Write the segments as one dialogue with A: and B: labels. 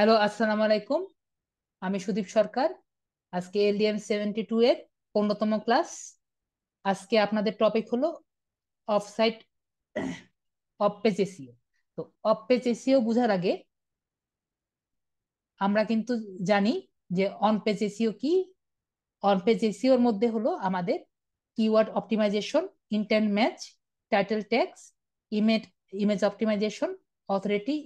A: Hello আসসালাম আলাইকুম আমি সুদীপ সরকার আজকে এলডিএম সেভেন্টি টু এর পনেরোতম ক্লাস আজকে আপনাদের টপিক হলো অফসাইট অফ পেজ এসিও তো অফ পেজ এসিও বোঝার আগে আমরা কিন্তু জানি যে অন পেজ এসিও কি অন পেজ এসিওর মধ্যে হলো আমাদের keyword optimization intent match title tags image image optimization authority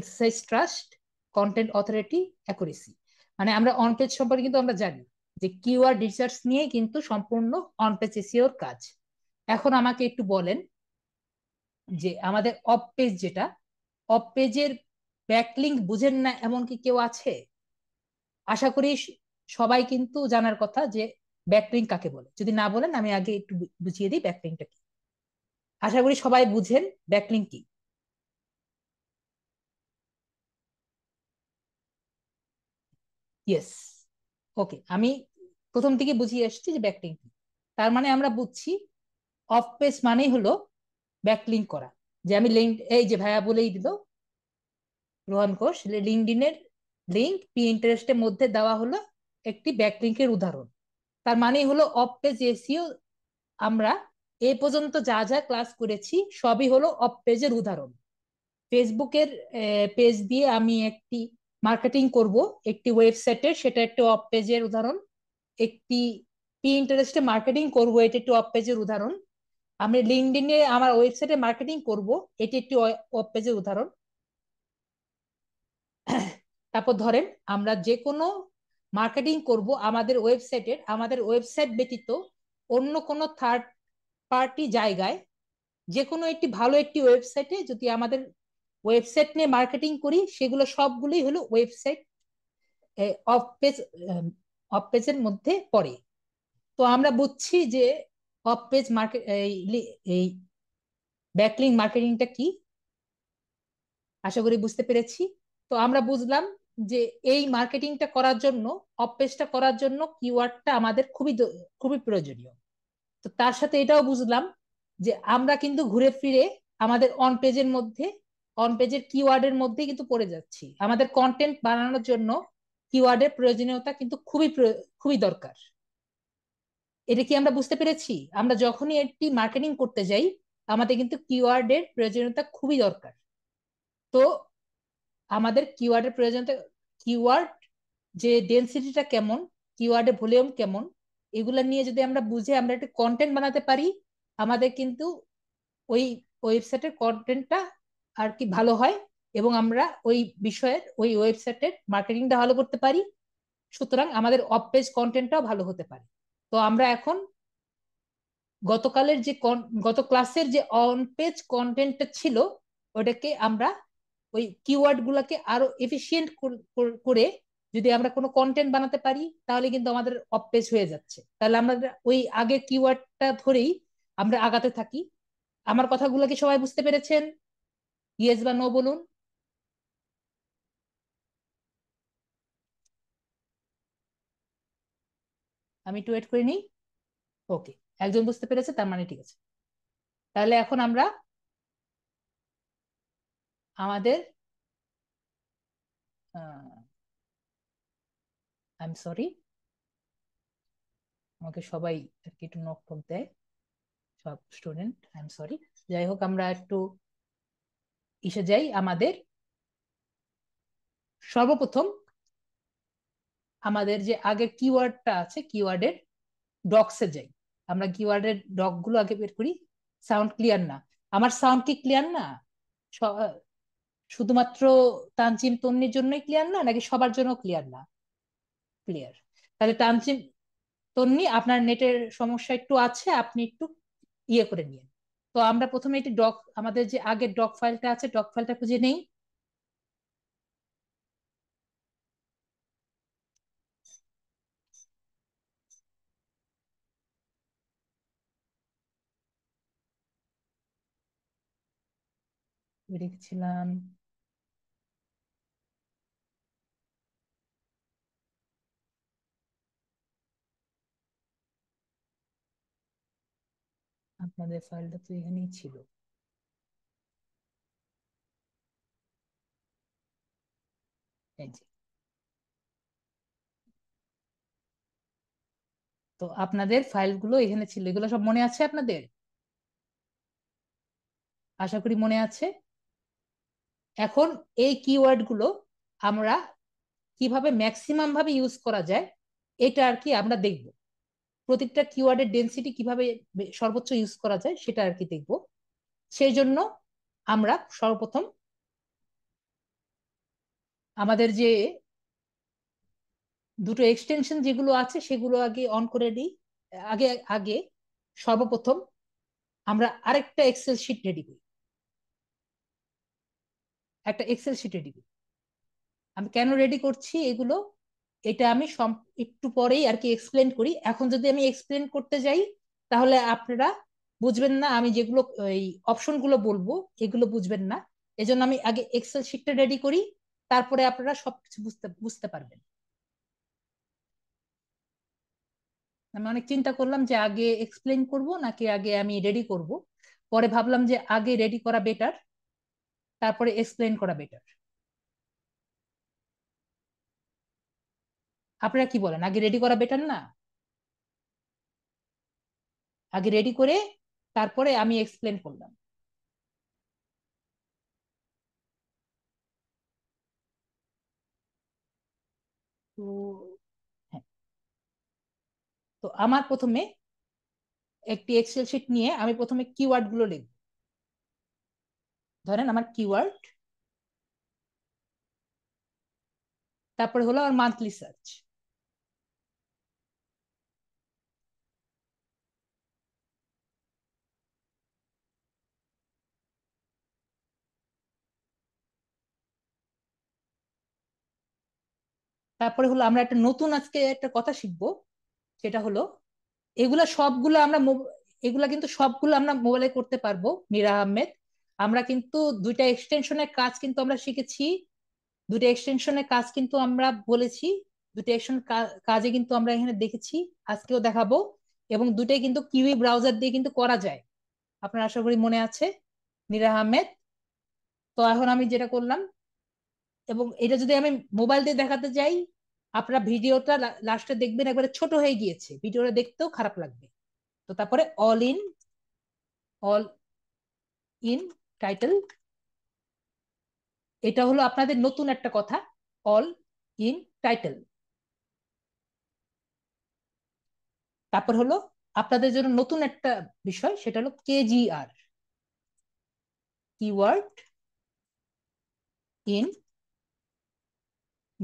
A: expertise trust content authority accuracy মানে আমরা অন পেজ সম্পর্কে কিন্তু আমরা জানি যে কিওয়ার্ড রিসার্চ নিয়ে কিন্তু সম্পূর্ণ অন পেজ এসিওর কাজ এখন আমাকে একটু বলেন যে আমাদের অফ পেজ যেটা অফ পেজের ব্যাকলিঙ্ক বুঝেন না এমন কি কেউ আছে আশা করি সবাই কিন্তু জানার কথা যে ব্যাকলিঙ্ক কাকে বলে যদি না বলেন আমি আগে একটু বুঝিয়ে দিই ব্যাকলিংটা কি আশা করি সবাই বুঝেন ব্যাকলিং কি ইয়েস ওকে আমি প্রথম থেকে বুঝিয়ে আসছি যে ব্যাকলিং তার মানে আমরা বুঝছি অফ পেজ মানেই হলো ব্যাকলিং করা যে আমি লিঙ্ক এই যে ভাইয়া বলেই দিল রোহান ঘোষ লিঙ্কডিনের লিঙ্ক পি ইন্টারেস্টের মধ্যে দেওয়া হলো একটি ব্যাকলিঙ্কের উদাহরণ তার মানে হলো অফ পেজ এসিও আমরা এ পর্যন্ত যা যা ক্লাস করেছি সবই হলো অফ পেজের উদাহরণ ফেসবুকের পেজ দিয়ে আমি একটি মার্কেটিং করব একটি ওয়েবসাইটের সেটা একটি অফ পেজের উদাহরণ একটি পি ইন্টারেস্টে মার্কেটিং করব এটি একটি অফ পেজের উদাহরণ আমি লিঙ্কডিনে আমার ওয়েবসাইটে মার্কেটিং করব এটি একটি অফ পেজের উদাহরণ তারপর ধরেন আমরা যে কোনো মার্কেটিং করব আমাদের ওয়েবসাইটের আমাদের ওয়েবসাইট ব্যতীত অন্য কোনো থার্ড পার্টি জায়গায় যে কোনো একটি ভালো একটি ওয়েবসাইটে যদি আমাদের ওয়েবসাইট নিয়ে মার্কেটিং করি সেগুলো সবগুলোই হলো ওয়েবসাইট অফ পেজ অফ পেজের মধ্যে পড়ে তো আমরা বুঝছি যে অফ পেজ মার্কেট এই ব্যাকলিং মার্কেটিংটা কি আশা করি বুঝতে পেরেছি তো আমরা বুঝলাম যে এই মার্কেটিংটা করার জন্য অফ পেজটা করার জন্য কিওয়ার্ডটা আমাদের খুবই খুবই প্রয়োজনীয় তো তার সাথে এটাও বুঝলাম যে আমরা কিন্তু ঘুরে ফিরে আমাদের অন পেজের মধ্যে অন পেজের কিওয়ার্ডের মধ্যেই কিন্তু পড়ে যাচ্ছি আমাদের কন্টেন্ট বানানোর জন্য কিওয়ার্ডের প্রয়োজনীয়তা কিন্তু খুবই খুবই দরকার এটা কি আমরা বুঝতে পেরেছি আমরা যখনই একটি মার্কেটিং করতে যাই আমাদের কিন্তু কিওয়ার্ডের প্রয়োজনীয়তা খুবই দরকার তো আমাদের কিওয়ার্ডের প্রয়োজনীয়তা কিওয়ার্ড যে ডেন্সিটিটা কেমন কিওয়ার্ডের ভলিউম কেমন এগুলা নিয়ে যদি আমরা বুঝে আমরা একটা কন্টেন্ট বানাতে পারি আমাদের কিন্তু ওই ওয়েবসাইটের কন্টেন্টটা আর কি ভালো হয় এবং আমরা ওই বিষয়ের ওই ওয়েবসাইটের মার্কেটিংটা ভালো করতে পারি সুতরাং আমাদের অফ পেজ কন্টেন্টটাও ভালো হতে পারে তো আমরা এখন গতকালের যে গত ক্লাসের যে অন পেজ কন্টেন্টটা ছিল ওটাকে আমরা ওই কিওয়ার্ড গুলাকে আরো এফিসিয়েন্ট করে যদি আমরা কোনো কন্টেন্ট বানাতে পারি তাহলে কিন্তু আমাদের অফ পেজ হয়ে যাচ্ছে তাহলে আমরা ওই আগের কিওয়ার্ডটা ধরেই আমরা আগাতে থাকি আমার কথাগুলো কি সবাই বুঝতে পেরেছেন ইয়েস বা নো বলুন আমি একটু ওয়েট করে নিই ওকে একজন বুঝতে পেরেছে তার মানে ঠিক আছে তাহলে এখন আমরা আমাদের আই এম সরি আমাকে সবাই আর কি একটু নক টক দেয় সব স্টুডেন্ট আই এম সরি যাই হোক আমরা একটু এসে যাই আমাদের সর্বপ্রথম আমাদের যে আগের কিওয়ার্ডটা আছে কিওয়ার্ডের ডকসে যাই আমরা কিওয়ার্ডের ডক গুলো আগে বের করি সাউন্ড ক্লিয়ার না আমার সাউন্ড কি ক্লিয়ার না শুধুমাত্র তানচিম তন্নির জন্যই ক্লিয়ার না নাকি সবার জন্য ক্লিয়ার না ক্লিয়ার তাহলে তানচিম তন্নি আপনার নেটের সমস্যা একটু আছে আপনি একটু ইয়ে করে নিন তো আমরা প্রথমে একটি ডক আমাদের যে আগের ডক ফাইলটা আছে ডক ফাইলটা খুঁজে নেই দেখছিলাম আপনাদের ফাইলটা তো এখানেই ছিল তো আপনাদের ফাইলগুলো এখানে ছিল এগুলো সব মনে আছে আপনাদের আশা করি মনে আছে এখন এই কিওয়ার্ড গুলো আমরা কিভাবে ম্যাক্সিমাম ভাবে ইউজ করা যায় এটা আর কি আমরা দেখবো প্রতিটা কিওয়ার্ডের ডেন্সিটি কিভাবে সর্বোচ্চ ইউজ করা যায় সেটা আর কি দেখব সেই জন্য আমরা সর্বপ্রথম আমাদের যে দুটো এক্সটেনশন যেগুলো আছে সেগুলো আগে অন করে দিই আগে আগে সর্বপ্রথম আমরা আরেকটা এক্সেল শিট রেডি করি একটা এক্সেল শিট রেডি করি আমি কেন রেডি করছি এগুলো এটা আমি একটু পরেই আর কি এক্সপ্লেন করি এখন যদি আমি এক্সপ্লেন করতে যাই তাহলে আপনারা বুঝবেন না আমি যেগুলো এই অপশনগুলো বলবো এগুলো বুঝবেন না এজন্য আমি আগে এক্সেল শিটটা রেডি করি তারপরে আপনারা সবকিছু বুঝতে বুঝতে পারবেন আমি অনেক চিন্তা করলাম যে আগে এক্সপ্লেন করব নাকি আগে আমি রেডি করব পরে ভাবলাম যে আগে রেডি করা বেটার তারপরে এক্সপ্লেন করা বেটার আপনারা কি বলেন আগে রেডি করা বেটার না আগে রেডি করে তারপরে আমি এক্সপ্লেন করলাম তো হ্যাঁ তো আমার প্রথমে একটি এক্সেল শিট নিয়ে আমি প্রথমে কিওয়ার্ড গুলো লিখব ধরেন আমার কিওয়ার্ড তারপরে হলো আমার মান্থলি সার্চ তারপরে হলো আমরা একটা নতুন আজকে একটা কথা শিখবো সেটা হলো এগুলা সবগুলো আমরা এগুলা কিন্তু সবগুলো আমরা মোবাইলে করতে পারবো মীরা আহমেদ আমরা কিন্তু দুইটা এক্সটেনশনের কাজ কিন্তু আমরা শিখেছি দুইটা এক্সটেনশনের কাজ কিন্তু আমরা বলেছি দুটো অ্যাকশন কাজে কিন্তু আমরা এখানে দেখেছি আজকেও দেখাবো এবং দুটাই কিন্তু কিউই ব্রাউজার দিয়ে কিন্তু করা যায় আপনার আশা করি মনে আছে মীরা আহমেদ তো এখন আমি যেটা করলাম এবং এটা যদি আমি মোবাইল দিয়ে দেখাতে যাই আপনারা ভিডিওটা লাস্টে দেখবেন একবারে ছোট হয়ে গিয়েছে ভিডিওটা দেখতেও খারাপ লাগবে তো তারপরে all in all in title এটা হলো আপনাদের নতুন একটা কথা অল ইন টাইটেল তারপর হলো আপনাদের জন্য নতুন একটা বিষয় সেটা হলো KGR keyword in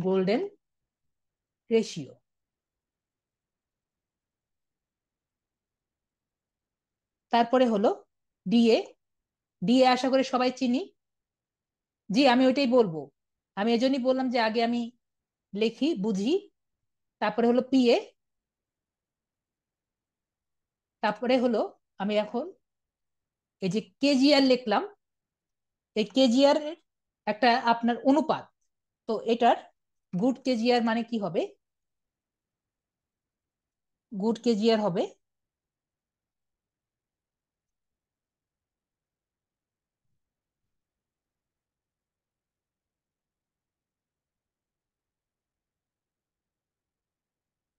A: golden ratio. তারপরে হলো ডিএ ডিএ আশা করি সবাই চিনি জি আমি ওইটাই বলবো আমি এজন্যই বললাম যে আগে আমি লেখি বুঝি তারপরে হলো পিএ তারপরে হলো আমি এখন এই যে কেজিআর লিখলাম এই কেজিআর একটা আপনার অনুপাত তো এটার গুড কেজিআর মানে কি হবে গুড কেজিআর হবে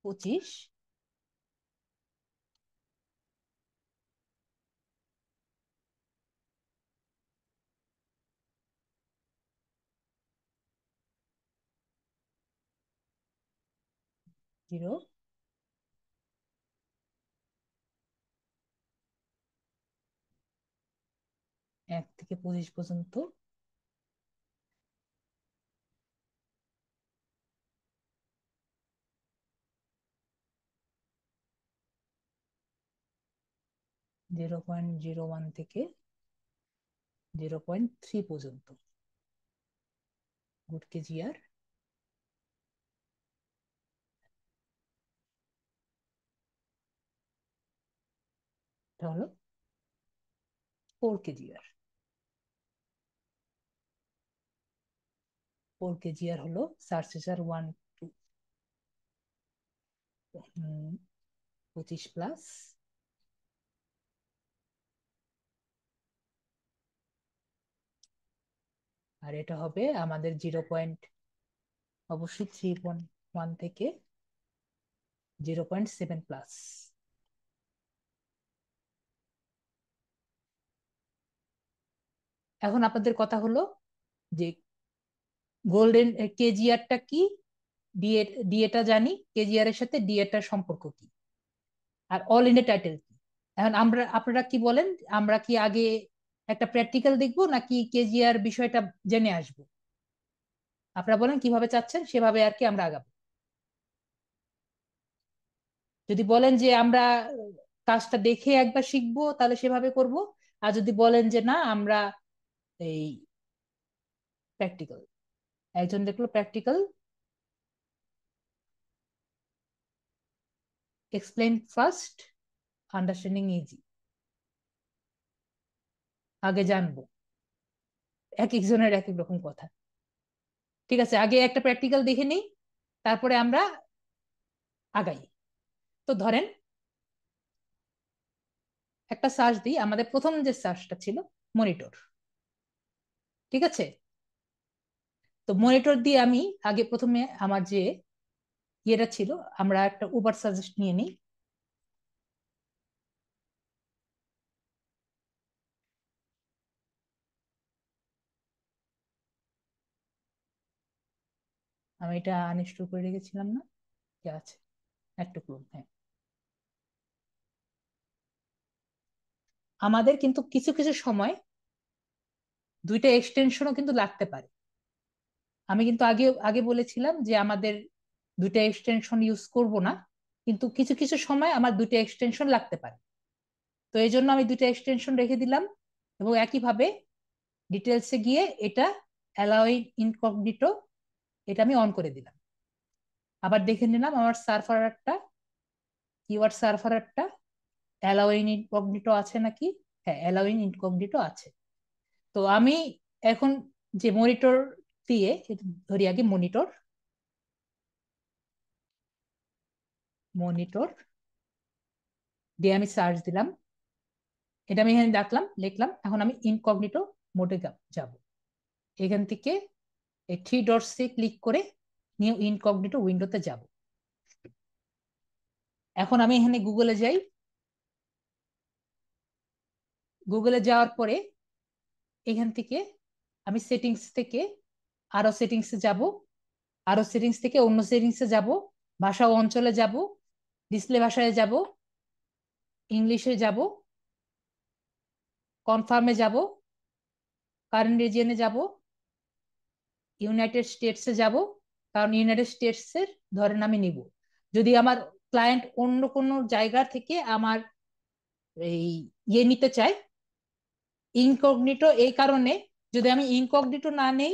A: পঁচিশ জিরো এক থেকে পঁচিশ পর্যন্ত জিরো পয়েন্ট জিরো ওয়ান থেকে জিরো পয়েন্ট থ্রি পর্যন্ত গুড কেজি আর এটা হলো ফোর কেজি আর ওর কেজিআর হলো সার্চেজার ওয়ান টু পঁচিশ প্লাস আর এটা হবে আমাদের জিরো পয়েন্ট অবশ্যই থ্রি পয়েন্ট ওয়ান থেকে জিরো পয়েন্ট সেভেন প্লাস এখন আপনাদের কথা হলো যে গোল্ডেন কেজিআরটা কি ডিএ ডিএটা জানি কেজিআর এর সাথে ডিএটার সম্পর্ক কি আর অল ইন এ টাইটেল কি এখন আমরা আপনারা কি বলেন আমরা কি আগে একটা প্র্যাকটিক্যাল দেখব নাকি কেজিআর বিষয়টা জেনে আসব আপনারা বলেন কিভাবে চাচ্ছেন সেভাবে আর কি আমরা আগাবো যদি বলেন যে আমরা কাজটা দেখে একবার শিখবো তাহলে সেভাবে করব আর যদি বলেন যে না আমরা এই প্র্যাকটিক্যাল একজন দেখলো practical explain first understanding easy আগে জানবো এক একজনের এক এক রকম কথা ঠিক আছে আগে একটা প্র্যাকটিক্যাল দেখে নিই তারপরে আমরা আগাই তো ধরেন একটা সার্চ দিই আমাদের প্রথম যে সার্চটা ছিল মনিটর ঠিক আছে তো মনিটর দিয়ে আমি আগে প্রথমে আমার যে ইয়েটা ছিল আমরা একটা উবার সাজেস্ট নিয়ে নিই আমি এটা আনইনস্টল করে রেখেছিলাম না ঠিক আছে একটু ক্রোম হ্যাঁ আমাদের কিন্তু কিছু কিছু সময় দুইটা এক্সটেনশনও কিন্তু লাগতে পারে আমি কিন্তু আগে আগে বলেছিলাম যে আমাদের দুইটা এক্সটেনশন ইউজ করব না কিন্তু কিছু কিছু সময় আমার দুইটা এক্সটেনশন লাগতে পারে তো এই জন্য আমি দুইটা এক্সটেনশন রেখে দিলাম এবং একইভাবে ডিটেলসে গিয়ে এটা অ্যালাউইং ইনকগনিটো এটা আমি অন করে দিলাম আবার দেখে নিলাম আমার সার্ফারারটা কিওয়ার্ড সার্ফারারটা অ্যালাউইং ইনকগনিটো আছে নাকি হ্যাঁ অ্যালাউইন ইনকগনিটো আছে তো আমি এখন যে মনিটর দিয়ে ধরিয়াকে মনিটর মনিটর দিয়ে আমি সার্চ দিলাম এটা আমি এখানে ডাকলাম লিখলাম এখন আমি ইনকগনিটো মোডে যাব এখান থেকে এই থ্রি ডটসে ক্লিক করে নিউ ইনকগনিটো উইন্ডোতে যাব এখন আমি এখানে গুগলে যাই গুগলে যাওয়ার পরে এখান থেকে আমি সেটিংস থেকে আরো সেটিংসে যাব আরো সেটিংস থেকে অন্য সেটিংসে যাব ভাষা অঞ্চলে যাব ডিসপ্লে ভাষায় যাব ইংলিশে যাব কনফার্মে যাব কারেন্ট রিজিয়নে যাব ইউনাইটেড স্টেটসে যাব কারণ ইউনাইটেড স্টেটসের ধরেন আমি নিব যদি আমার ক্লায়েন্ট অন্য কোনো জায়গা থেকে আমার এই ইয়ে নিতে চায় ইনকগনিটো এই কারণে যদি আমি ইনকগনিটো না নেই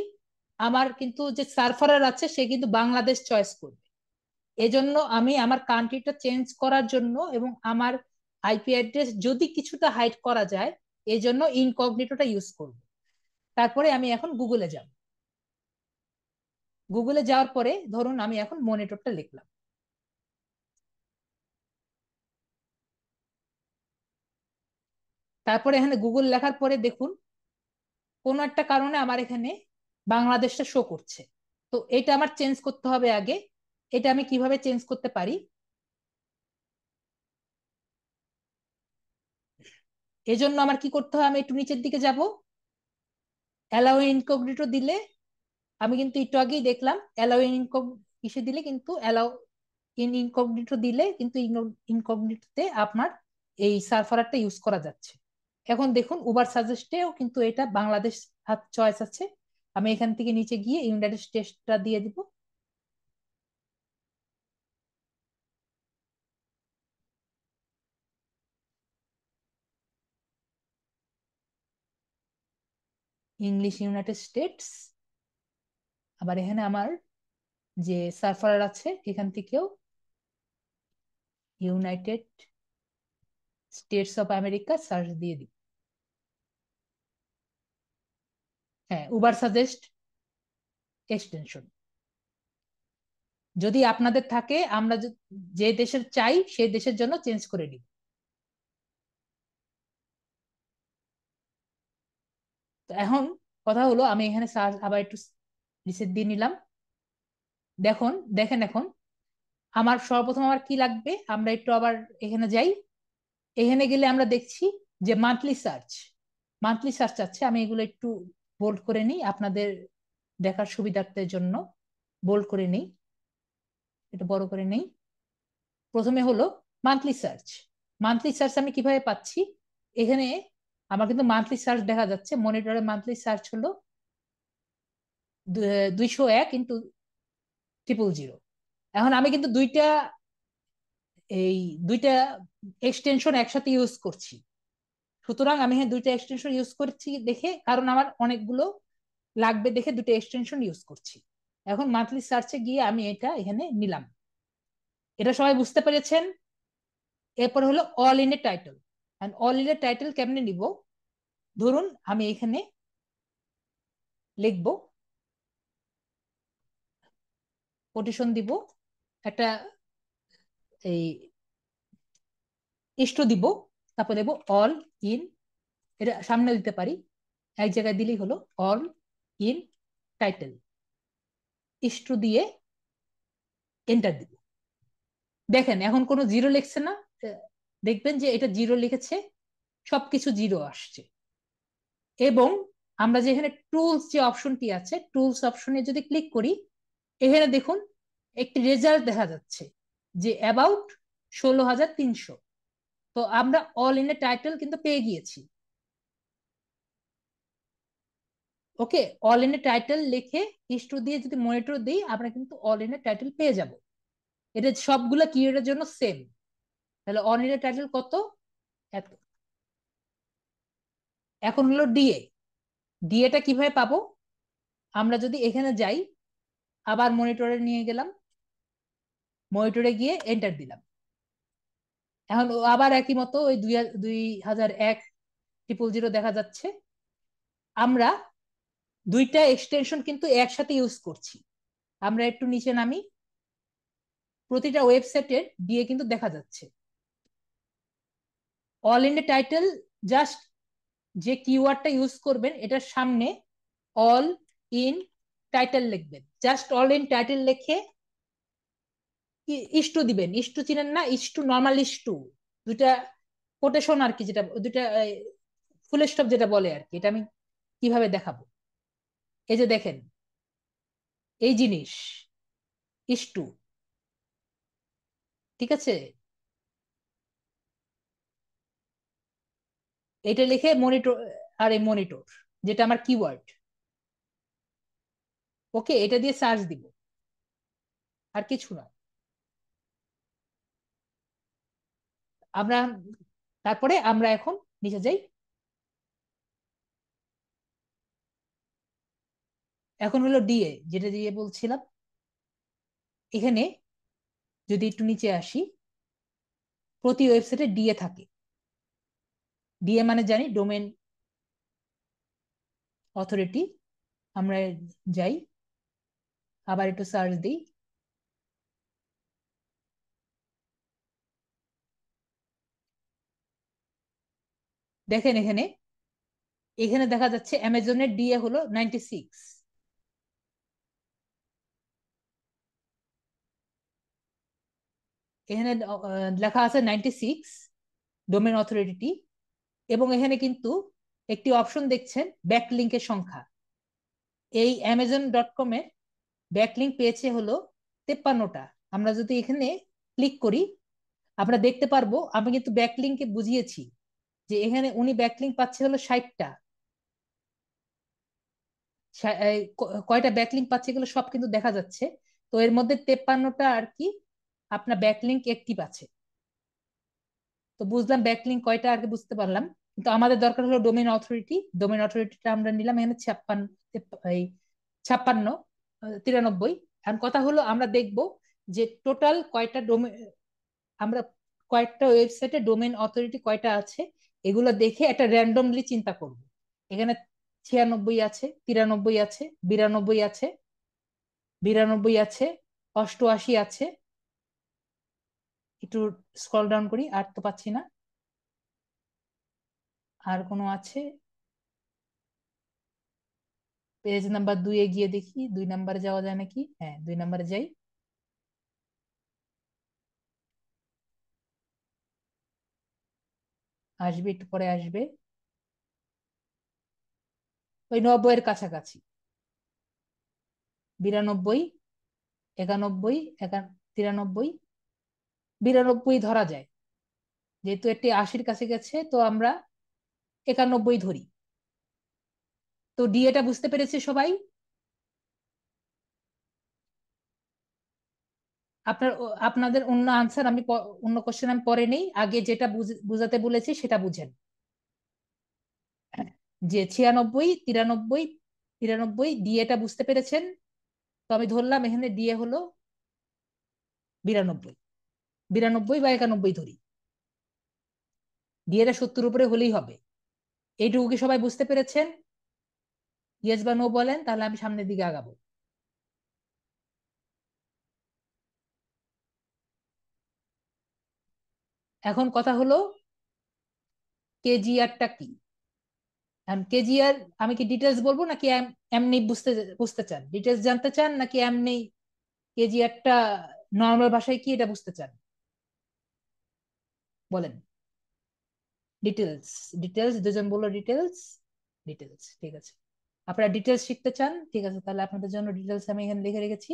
A: আমার কিন্তু যে সার্ফারার আছে সে কিন্তু বাংলাদেশ চয়েস করবে এজন্য আমি আমার কান্ট্রিটা চেঞ্জ করার জন্য এবং আমার আইপি অ্যাড্রেস যদি কিছুটা হাইড করা যায় এই জন্য ইনকগনিটোটা ইউজ করব তারপরে আমি এখন গুগলে যাব গুগলে যাওয়ার পরে ধরুন আমি এখন মনিটরটা লিখলাম তারপরে এখানে গুগল লেখার পরে দেখুন কোনো একটা কারণে আমার এখানে বাংলাদেশটা শো করছে তো এটা আমার চেঞ্জ করতে হবে আগে এটা আমি কিভাবে চেঞ্জ করতে পারি এজন্য আমার কি করতে হবে আমি একটু নিচের দিকে যাব অ্যালাউ ইনকগনিটো দিলে আমি কিন্তু একটু আগেই দেখলাম অ্যালাউ ইনকগ ইসে দিলে কিন্তু অ্যালাউ ইন ইনকগনিটো দিলে কিন্তু ইনকগনিটোতে আপনার এই সার্ফারটা ইউজ করা যাচ্ছে এখন দেখুন উবার সাজেস্টেও কিন্তু এটা বাংলাদেশ চয়েস আছে আমি এখান থেকে নিচে গিয়ে ইউনাইটেড টেস্টটা দিয়ে দিব ইংলিশ ইউনাইটেড স্টেটস আবার এখানে আমার যে সার্ফারার আছে এখান থেকেও United States of America search দিয়ে দিব উবার সাজেস্ট এক্সটেনশন যদি আপনাদের থাকে আমরা যে দেশের চাই সেই দেশের জন্য চেঞ্জ করে নিব এখন কথা হলো আমি এখানে আবার একটু রিসেট দিয়ে নিলাম দেখুন দেখেন এখন আমার সর্বপ্রথম আমার কি লাগবে আমরা একটু আবার এখানে যাই এখানে গেলে আমরা দেখছি যে মান্থলি সার্চ মান্থলি সার্চ আছে আমি এগুলো একটু বোল্ড করে নিই আপনাদের দেখার সুবিধার্থের জন্য বোল্ড করে নিই এটা বড় করে নেই প্রথমে হলো মান্থলি সার্চ মান্থলি সার্চ আমি কিভাবে পাচ্ছি এখানে আমার কিন্তু মান্থলি সার্চ দেখা যাচ্ছে মনিটরে মান্থলি সার্চ হলো দুইশো এক ইন্টু ট্রিপল জিরো এখন আমি কিন্তু দুইটা এই দুইটা এক্সটেনশন একসাথে ইউজ করছি সুতরাং আমি হ্যাঁ দুইটা এক্সটেনশন ইউজ করছি দেখে কারণ আমার অনেকগুলো লাগবে দেখে দুটো এক্সটেনশন ইউজ করছি এখন মান্থলি সার্চে গিয়ে আমি এটা এখানে নিলাম এটা সবাই বুঝতে পেরেছেন এরপর হলো all in a title all in a title কেমনে নিব ধরুন আমি এখানে লিখব কোটেশন দিব একটা এই ইষ্ট দিব তারপর দেব অল ইন এটা সামনে দিতে পারি এক জায়গায় দিলেই হলো অল ইন টাইটেল ইস্টু দিয়ে এন্টার দিব দেখেন এখন কোনো জিরো লিখছে না দেখবেন যে এটা জিরো লিখেছে সবকিছু জিরো আসছে এবং আমরা যেখানে টুলস যে অপশনটি আছে টুলস অপশনে যদি ক্লিক করি এখানে দেখুন একটি রেজাল্ট দেখা যাচ্ছে যে অ্যাবাউট ষোলো হাজার তিনশো তো আমরা অল ইন এ টাইটেল কিন্তু পেয়ে গিয়েছি okay all in a title লিখে ইস্টু দিয়ে যদি মনিটর দিই আমরা কিন্তু অল ইন এ টাইটেল পেয়ে যাব এটা সবগুলা কিওয়ার্ডের জন্য সেম তাহলে অল ইন এ টাইটেল কত এত এখন হলো ডিএ ডিএটা কিভাবে পাবো আমরা যদি এখানে যাই আবার মনিটরে নিয়ে গেলাম মনিটরে গিয়ে এন্টার দিলাম এখন আবার একই মতো ওই দুই দুই হাজার এক ট্রিপল জিরো দেখা যাচ্ছে আমরা দুইটা এক্সটেনশন কিন্তু একসাথে ইউজ করছি আমরা একটু নিচে নামি প্রতিটা ওয়েবসাইটের দিয়ে কিন্তু দেখা যাচ্ছে অল ইন টাইটেল জাস্ট যে কিওয়ার্ডটা ইউজ করবেন এটার সামনে অল ইন টাইটেল লিখবেন জাস্ট অল ইন টাইটেল লিখে ইষ্টু দিবেন ইষ্টু চিনেন না ইষ্টু নর্মাল ইষ্টু দুইটা কোটেশন আর কি যেটা দুইটা ফুল স্টপ যেটা বলে আর কি এটা আমি কিভাবে দেখাবো এই যে দেখেন এই জিনিস ইষ্টু ঠিক আছে এটা লিখে মনিটর আর এই মনিটর যেটা আমার কিওয়ার্ড ওকে এটা দিয়ে সার্চ দিব আর কিছু না আমরা তারপরে আমরা এখন নিচে যাই এখন হলো ডিএ যেটা দিয়ে বলছিলাম এখানে যদি একটু নিচে আসি প্রতি ওয়েবসাইটে ডিএ থাকে ডিএ মানে জানি ডোমেন অথরিটি আমরা যাই আবার একটু সার্চ দিই দেখেন এখানে এখানে দেখা যাচ্ছে অ্যামাজনের ডিএ হলো নাইনটি সিক্স এখানে লেখা আছে নাইনটি সিক্স ডোমেন অথরিটি এবং এখানে কিন্তু একটি অপশন দেখছেন ব্যাকলিঙ্কের সংখ্যা এই অ্যামাজন ডট কম এর ব্যাকলিঙ্ক পেয়েছে হলো তেপ্পান্নটা আমরা যদি এখানে ক্লিক করি আমরা দেখতে পারবো আমি কিন্তু ব্যাকলিঙ্কে বুঝিয়েছি যে এখানে উনি ব্যাকলিং পাচ্ছে হলো ষাটটা কয়টা ব্যাকলিং পাচ্ছে এগুলো সব কিন্তু দেখা যাচ্ছে তো এর মধ্যে তেপ্পান্নটা আর কি আপনার ব্যাকলিং একটি পাচ্ছে তো বুঝলাম ব্যাকলিং কয়টা আর কি বুঝতে পারলাম কিন্তু আমাদের দরকার হলো ডোমেন অথরিটি ডোমেন অথরিটিটা আমরা নিলাম এখানে ছাপ্পান্ন এই ছাপ্পান্ন তিরানব্বই এখন কথা হলো আমরা দেখব যে টোটাল কয়টা ডোমেন আমরা কয়েকটা ওয়েবসাইটে ডোমেন অথরিটি কয়টা আছে এগুলো দেখে একটা র্যান্ডমলি চিন্তা করব এখানে ছিয়ানব্বই আছে তিরানব্বই আছে বিরানব্বই আছে বিরানব্বই আছে অষ্টআশি আছে একটু স্ক্রল ডাউন করি আর তো পাচ্ছি না আর কোনো আছে পেজ নাম্বার দুই এ গিয়ে দেখি দুই নাম্বারে যাওয়া যায় নাকি হ্যাঁ দুই নাম্বারে যাই আসবে একটু পরে আসবে ওই নব্বইয়ের কাছাকাছি বিরানব্বই একানব্বই একা তিরানব্বই বিরানব্বই ধরা যায় যেহেতু একটি আশির কাছে গেছে তো আমরা একানব্বই ধরি তো ডি এটা বুঝতে পেরেছে সবাই আপনার আপনাদের অন্য আনসার আমি অন্য কোশ্চেন আমি পরে নেই আগে যেটা বুঝাতে বলেছি সেটা বুঝেন যে ছিয়ানব্বই তিরানব্বই তিরানব্বই ডিএটা বুঝতে পেরেছেন তো আমি ধরলাম এখানে ডিএ হলো বিরানব্বই বিরানব্বই বা একানব্বই ধরি ডিএটা সত্তর উপরে হলেই হবে এইটুকু কি সবাই বুঝতে পেরেছেন ইয়েস বা নো বলেন তাহলে আমি সামনের দিকে আগাবো এখন কথা হলো কেজিআরটা কি কেজিআর আমি কি ডিটেলস বলবো নাকি এমনি বুঝতে বুঝতে চান ডিটেলস জানতে চান নাকি এমনি কেজিআরটা নর্মাল ভাষায় কি এটা বুঝতে চান বলেন ডিটেলস ডিটেলস দুজন বললো ডিটেলস ডিটেলস ঠিক আছে আপনারা ডিটেলস শিখতে চান ঠিক আছে তাহলে আপনাদের জন্য ডিটেলস আমি এখানে লিখে রেখেছি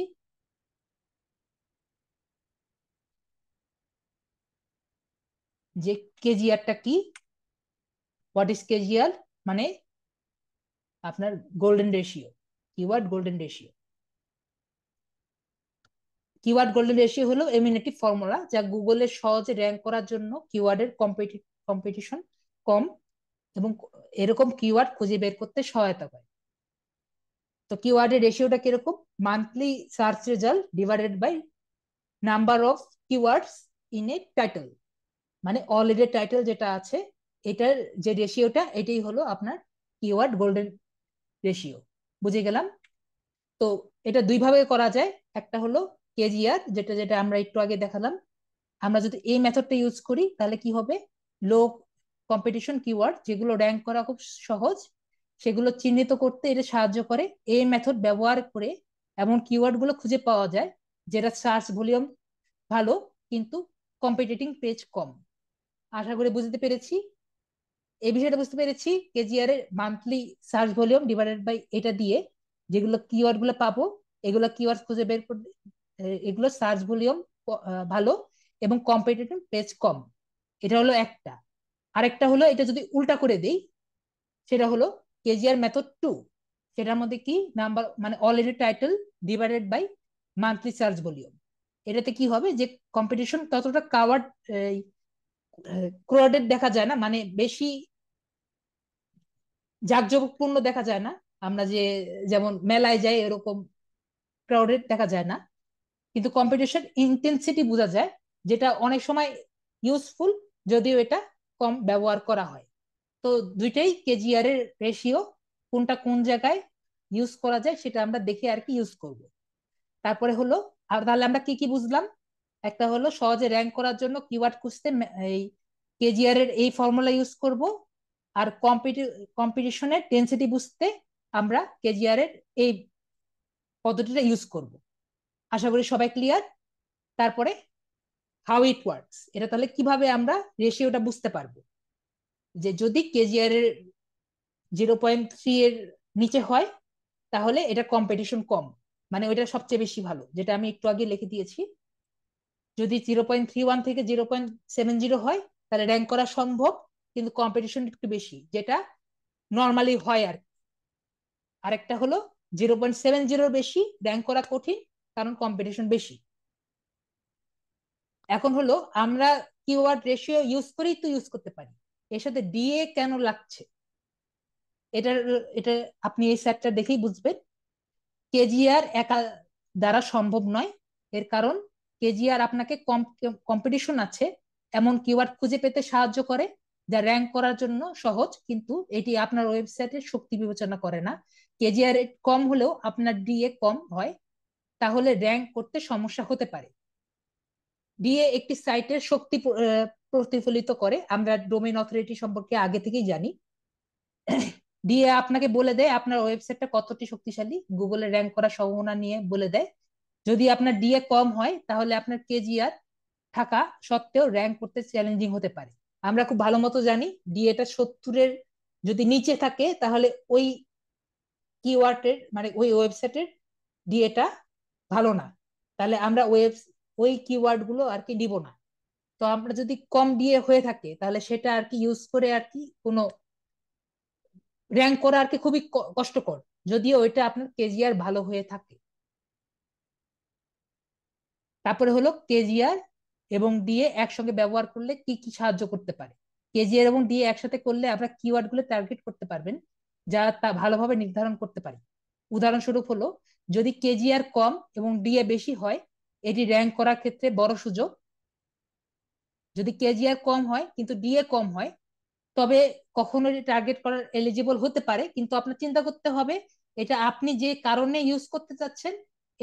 A: যে কেজিআরটা কি হোয়াট ইজ কেজিআর মানে আপনার golden ratio keyword golden ratio keyword golden ratio হলো এমন একটি ফর্মুলা যা গুগলে সহজে র্যাঙ্ক করার জন্য কিওয়ার্ডের কম্পিটিশন কম এবং এরকম কিওয়ার্ড খুঁজে বের করতে সহায়তা করে তো কিওয়ার্ডের রেশিওটা কিরকম monthly search result divided by number of keywords in a title মানে অলরেডি টাইটেল যেটা আছে এটার যে রেশিওটা এটাই হলো আপনার কিওয়ার্ড গোল্ডেন রেশিও বুঝে গেলাম তো এটা দুইভাবে করা যায় একটা হলো কেজিআর যেটা যেটা আমরা একটু আগে দেখালাম আমরা যদি এই মেথডটা ইউজ করি তাহলে কি হবে লো কম্পিটিশন কিওয়ার্ড যেগুলো র্যাঙ্ক করা খুব সহজ সেগুলো চিহ্নিত করতে এটা সাহায্য করে এই মেথড ব্যবহার করে এমন কিওয়ার্ডগুলো খুঁজে পাওয়া যায় যেটা সার্চ ভলিউম ভালো কিন্তু কম্পিটিটিং পেজ কম আশা করে বুঝতে পেরেছি এই বিষয়টা বুঝতে পেরেছি কেজিআর এর monthly search volume divided by এটা দিয়ে যেগুলো কিওয়ার্ড গুলো পাবো এগুলো কিওয়ার্ড খুঁজে বের করে এগুলো সার্চ ভলিউম ভালো এবং কম্পিটিটিভ পেজ কম এটা হলো একটা আরেকটা হলো এটা যদি উল্টা করে দেই সেটা হলো কেজিআর মেথড টু সেটার মধ্যে কি নাম্বার মানে already title divided by monthly search volume এটাতে কি হবে যে কম্পিটিশন ততটা কাওয়ার্ড ক্রোডেড দেখা যায় না মানে বেশি জাঁকজমকপূর্ণ দেখা যায় না আমরা যে যেমন মেলায় যাই এরকম ক্রাউডেড দেখা যায় না কিন্তু কম্পিটিশন ইন্টেন্সিটি বোঝা যায় যেটা অনেক সময় ইউজফুল যদিও এটা কম ব্যবহার করা হয় তো দুইটাই কেজিআর এর রেশিও কোনটা কোন জায়গায় ইউজ করা যায় সেটা আমরা দেখে আর কি ইউজ করব তারপরে হলো আর তাহলে আমরা কি কি বুঝলাম একটা হলো সহজে র্যাঙ্ক করার জন্য কিওয়ার্ড খুঁজতে এই কেজিআর এর এই ফর্মুলা ইউজ করব আর কম্পিটিশনের ডেন্সিটি বুঝতে আমরা কেজিআর এর এই পদ্ধতিটা ইউজ করব আশা করি সবাই ক্লিয়ার তারপরে হাউ ইট ওয়ার্কস এটা তাহলে কিভাবে আমরা রেশিওটা বুঝতে পারবো যে যদি কেজিআর এর জিরো পয়েন্ট থ্রি এর নিচে হয় তাহলে এটা কম্পিটিশন কম মানে ওইটা সবচেয়ে বেশি ভালো যেটা আমি একটু আগে লিখে দিয়েছি যদি জিরো পয়েন্ট থ্রি ওয়ান থেকে জিরো পয়েন্ট সেভেন জিরো হয় তাহলে র্যাঙ্ক করা সম্ভব কিন্তু কম্পিটিশন একটু বেশি যেটা নর্মালি হয় আর আরেকটা হলো জিরো পয়েন্ট সেভেন জিরো বেশি র্যাঙ্ক করা কঠিন কারণ কম্পিটিশন বেশি এখন হলো আমরা কিওয়ার্ড রেশিও ইউজ করেই তো ইউজ করতে পারি এর সাথে ডিএ কেন লাগছে এটার এটা আপনি এই স্যারটা দেখেই বুঝবেন কেজিআর একা দ্বারা সম্ভব নয় এর কারণ কেজিআর আপনাকে কম্পিটিশন আছে এমন কিওয়ার্ড খুঁজে পেতে সাহায্য করে যা র্যাঙ্ক করার জন্য সহজ কিন্তু এটি আপনার ওয়েবসাইটের শক্তি বিবেচনা করে না কেজিআর কম হলেও আপনার ডিএ কম হয় তাহলে র্যাঙ্ক করতে সমস্যা হতে পারে ডিএ একটি সাইটের শক্তি প্রতিফলিত করে আমরা ডোমেন অথরিটি সম্পর্কে আগে থেকেই জানি ডিএ আপনাকে বলে দেয় আপনার ওয়েবসাইটটা কতটি শক্তিশালী গুগলে র্যাঙ্ক করার সম্ভাবনা নিয়ে বলে দেয় যদি আপনার ডিএ কম হয় তাহলে আপনার কেজিআর থাকা সত্ত্বেও র্যাঙ্ক করতে চ্যালেঞ্জিং হতে পারে আমরা খুব ভালো মতো জানি ডিএটা সত্তরের যদি নিচে থাকে তাহলে ওই কিওয়ার্ডের মানে ওই ওয়েবসাইটের ডিএটা ভালো না তাহলে আমরা ওয়েব ওই কিওয়ার্ড গুলো আর কি নিব না তো আমরা যদি কম ডিএ হয়ে থাকে তাহলে সেটা আর কি ইউজ করে আর কি কোনো র্যাঙ্ক করা আর কি খুবই কষ্টকর যদিও ওইটা আপনার কেজিআর ভালো হয়ে থাকে তারপরে হলো কেজিআর এবং ডিএ একসঙ্গে ব্যবহার করলে কি কি সাহায্য করতে পারে কেজিআর এবং ডিএ একসাথে করলে আমরা কিওয়ার্ড গুলো টার্গেট করতে পারবেন যা তা ভালোভাবে নির্ধারণ করতে পারে উদাহরণস্বরূপ হলো যদি কেজিআর কম এবং ডিএ বেশি হয় এটি র্যাঙ্ক করার ক্ষেত্রে বড় সুযোগ যদি কেজিআর কম হয় কিন্তু ডিএ কম হয় তবে কখনো টার্গেট করার এলিজিবল হতে পারে কিন্তু আপনার চিন্তা করতে হবে এটা আপনি যে কারণে ইউজ করতে চাচ্ছেন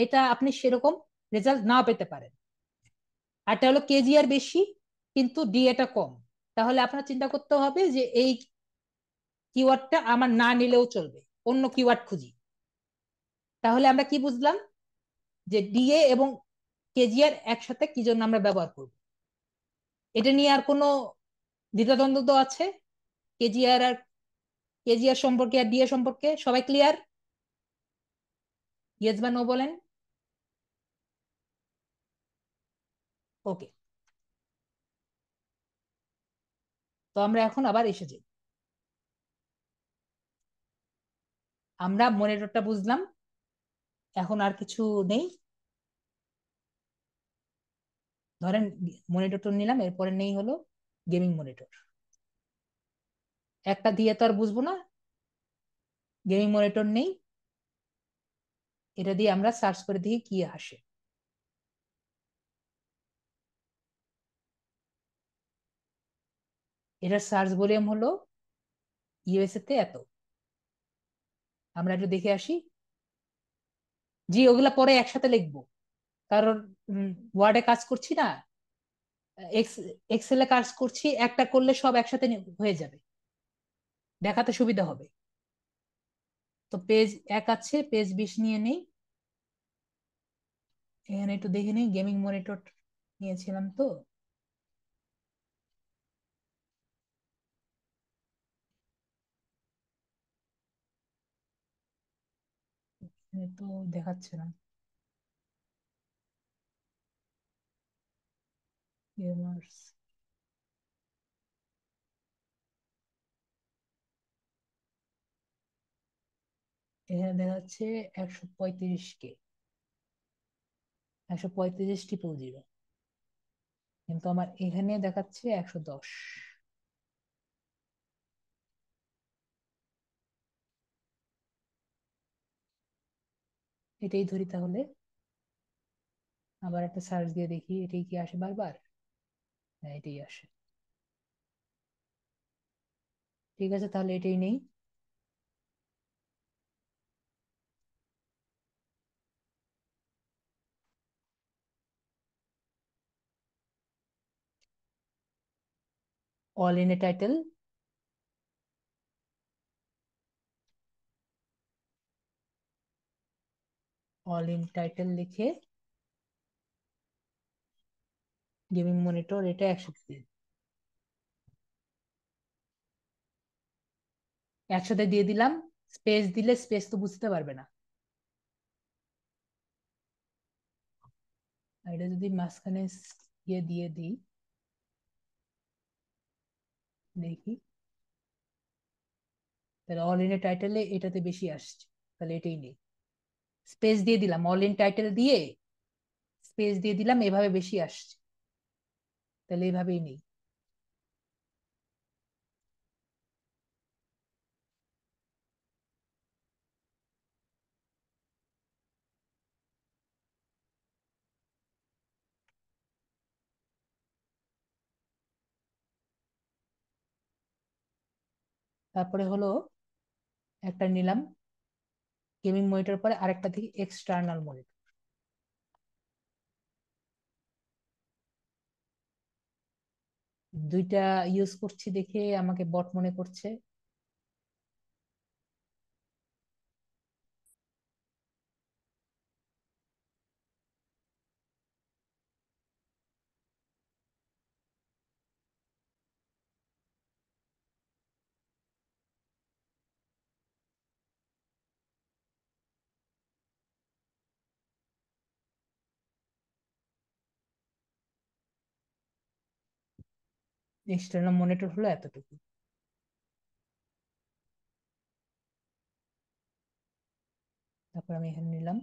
A: এটা আপনি সেরকম রেজাল্ট না পেতে পারেন আরটা হলো কেজিআর বেশি কিন্তু ডিএটা কম তাহলে আপনার চিন্তা করতে হবে যে এই কিওয়ার্ডটা আমার না নিলেও চলবে অন্য কিওয়ার্ড খুঁজি তাহলে আমরা কি বুঝলাম যে ডিএ এবং কেজিআর একসাথে কি জন্য আমরা ব্যবহার করব এটা নিয়ে আর কোনো দ্বিতাদ্বন্দ্ব তো আছে কেজিআর আর কেজিআর সম্পর্কে আর ডিএ সম্পর্কে সবাই ক্লিয়ার ইয়েস বলেন ওকে তো আমরা এখন আবার এসে যাই আমরা মনিটরটা বুঝলাম এখন আর কিছু নেই ধরেন মনিটরটা নিলাম এরপরে নেই হলো গেমিং মনিটর একটা দিয়ে তো আর বুঝবো না গেমিং মনিটর নেই এটা দিয়ে আমরা সার্চ করে দেখি কি আসে এটার সার্জ ভলিউম হলো ইউএসএ তে এত আমরা একটু দেখে আসি জি ওগুলা পরে একসাথে লিখবো কারণ ওয়ার্ডে কাজ করছি না এক্সেলে কাজ করছি একটা করলে সব একসাথে হয়ে যাবে দেখাতে সুবিধা হবে তো পেজ এক আছে পেজ বিশ নিয়ে নেই এখানে একটু দেখে নেই গেমিং মনিটর নিয়েছিলাম তো তো দেখাচ্ছে না ইউমার্স এখানে দেখাচ্ছে একশো পঁয়ত্রিশ কে একশো পঁয়ত্রিশ টি জিরো কিন্তু আমার এখানে দেখাচ্ছে একশো দশ এটাই ধরি তাহলে আবার একটা সার্চ দিয়ে দেখি এটাই কি আসে বারবার হ্যাঁ এটাই আসে ঠিক আছে তাহলে এটাই নেই all in a title all in title লিখে গেমিং মনিটর এটা একশো দিয়ে একসাথে দিয়ে দিলাম স্পেস দিলে স্পেস তো বুঝতে পারবে না এটা যদি মাঝখানে ইয়ে দিয়ে দিই দেখি তাহলে অল ইন এ টাইটেলে এটাতে বেশি আসছে তাহলে এটাই নেই স্পেস দিয়ে দিলাম অল ইন টাইটেল দিয়ে স্পেস দিয়ে দিলাম এভাবে বেশি আসছে তাহলে এইভাবেই নেই তারপরে হলো একটা নিলাম গেমিং মনিটর পরে আরেকটা দিকে এক্সটার্নাল মনিটর দুইটা ইউজ করছি দেখে আমাকে বট মনে করছে এক্সটার্নাল মনিটর হলো এতটুকু তারপর আমি এখানে নিলাম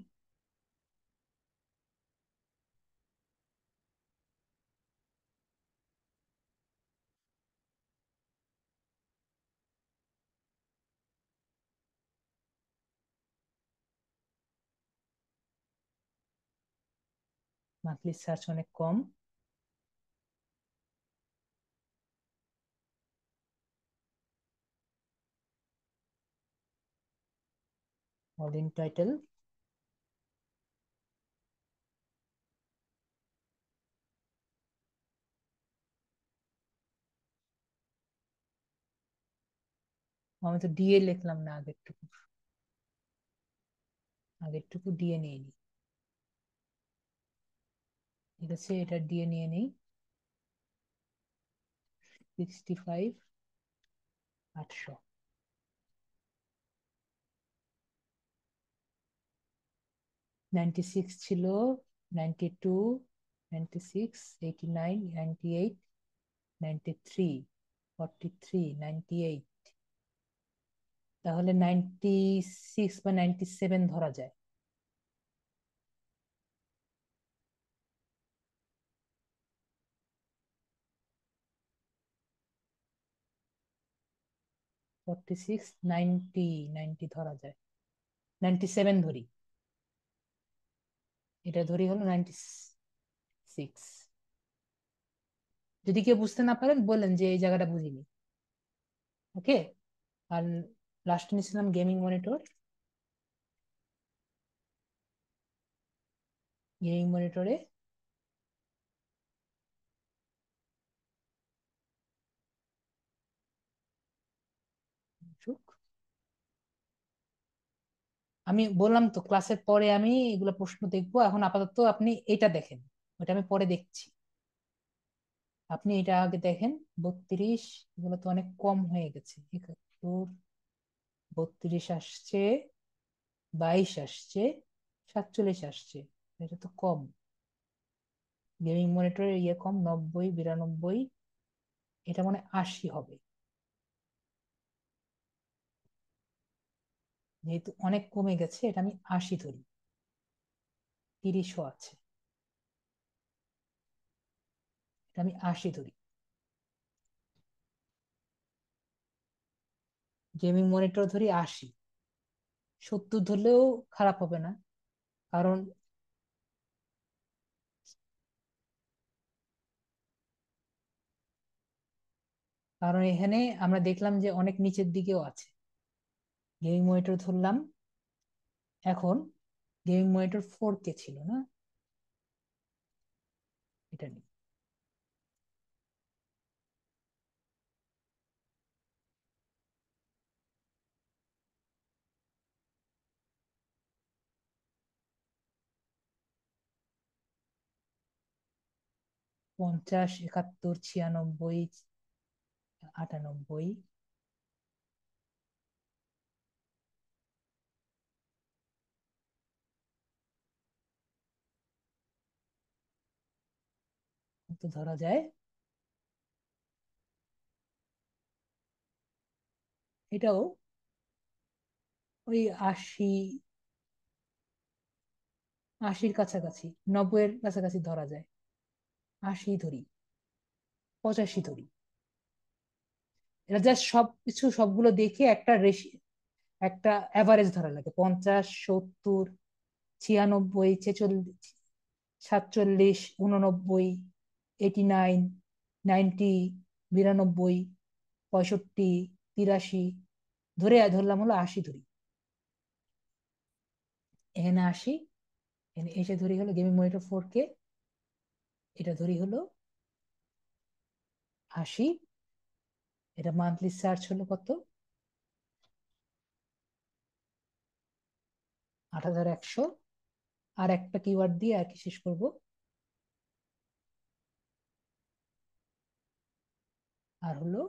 A: মান্থলি সার্চ অনেক কম within title আমি তো ডিএ লিখলাম না আগেরটুকু আগেরটুকু ডিএ নিয়ে নিই ঠিক আছে এটা ডিএ নিয়ে নিই সিক্সটি ফাইভ আটশো নাইনটি সিক্স ছিল ninety two ninety six eighty nine ninety eight ninety three three ninety eight তাহলে নাইনটি সিক্স বা নাইনটি সেভেন ধরা যায় ফর্টি সিক্স নাইনটি নাইনটি ধরা যায় নাইনটি সেভেন ধরি এটা ধরি হলো নাইনটি সিক্স যদি কেউ বুঝতে না পারেন বললেন যে এই জায়গাটা বুঝিনি ওকে আর লাস্টে নিয়েছিলাম গেমিং মনিটর গেমিং মনিটরে আমি বললাম তো ক্লাসের পরে আমি এগুলো প্রশ্ন দেখবো এখন আপাতত আপনি এটা দেখেন ওটা আমি পরে দেখছি আপনি এটা আগে দেখেন বত্রিশ এগুলো তো অনেক কম হয়ে গেছে একাত্তর বত্রিশ আসছে বাইশ আসছে সাতচল্লিশ আসছে এটা তো কম গেমিং মনিটরের ইয়ে কম নব্বই বিরানব্বই এটা মানে আশি হবে যেহেতু অনেক কমে গেছে এটা আমি আশি ধরি তিরিশও আছে এটা আমি আশি ধরি গেমিং মনিটর ধরি আশি সত্তর ধরলেও খারাপ হবে না কারণ কারণ এখানে আমরা দেখলাম যে অনেক নিচের দিকেও আছে গেমিং মনিটর ধরলাম এখন গেমিং মনিটর ফোর কে ছিল না এটা নিয়ে পঞ্চাশ একাত্তর ছিয়ানব্বই আটানব্বই একটু ধরা যায় এটাও ওই আশি আশির কাছাকাছি নব্বইয়ের কাছাকাছি ধরা যায় আশি ধরি পঁচাশি ধরি এটা জাস্ট সব কিছু সবগুলো দেখে একটা রেশি একটা অ্যাভারেজ ধরা লাগে পঞ্চাশ সত্তর ছিয়ানব্বই ছেচল্লিশ সাতচল্লিশ উননব্বই এইটি নাইন নাইনটি বিরানব্বই পঁয়ষট্টি তিরাশি ধরে ধরলাম হলো আশি ধরি এখানে আশি এখানে এসে ধরি হলো গেমিং মনিটর ফোর কে এটা ধরি হলো আশি এটা মান্থলি চার্জ হলো কত আট হাজার একশো আর একটা কিওয়ার্ড দিয়ে আর কি শেষ করবো আর হলো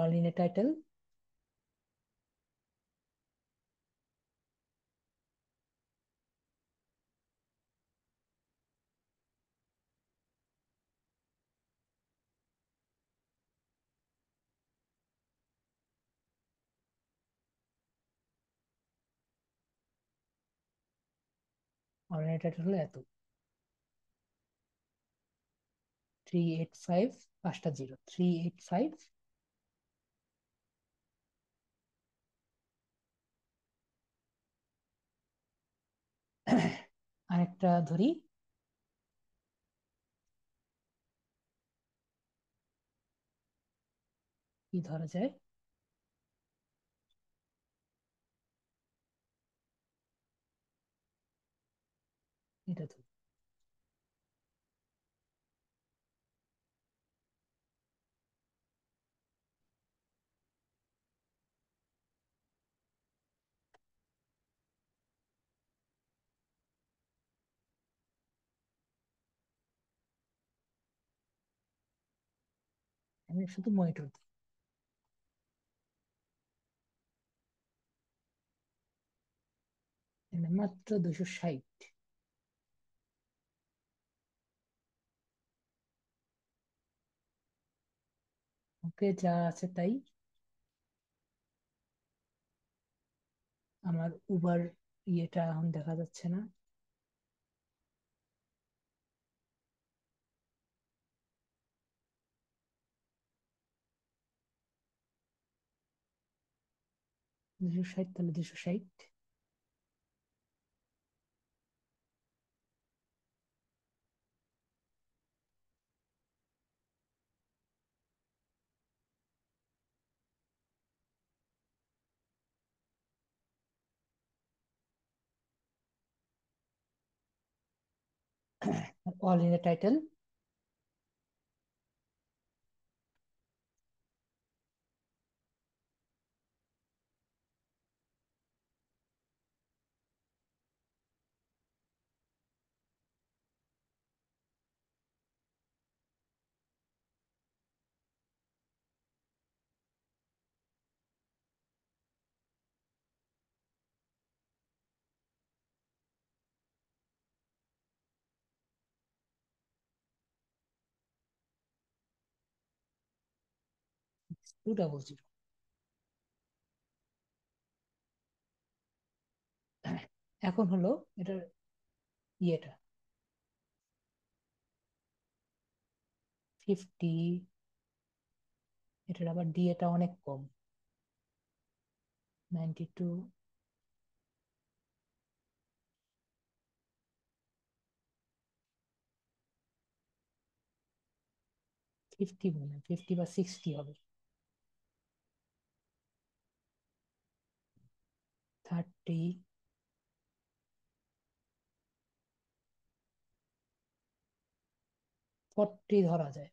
A: all in a title online title হলো এত থ্রি এইট ফাইভ পাঁচটা জিরো থ্রি এইট ফাইভ আরেকটা ধরি কি ধরা যায় এটা ধরি
B: আমি শুধু মনিটর দিই
A: মাত্র দুশো ষাট ওকে যা আছে তাই আমার উবার ইয়েটা এখন দেখা যাচ্ছে না দুশো ষাট all in the title two double zero এখন হলো এটার ইয়েটা ফিফটি এটার আবার ডিএটা অনেক কম নাইনটি টু ফিফটি মনে ফিফটি বা সিক্সটি হবে three, ফর্টি ধরা যায়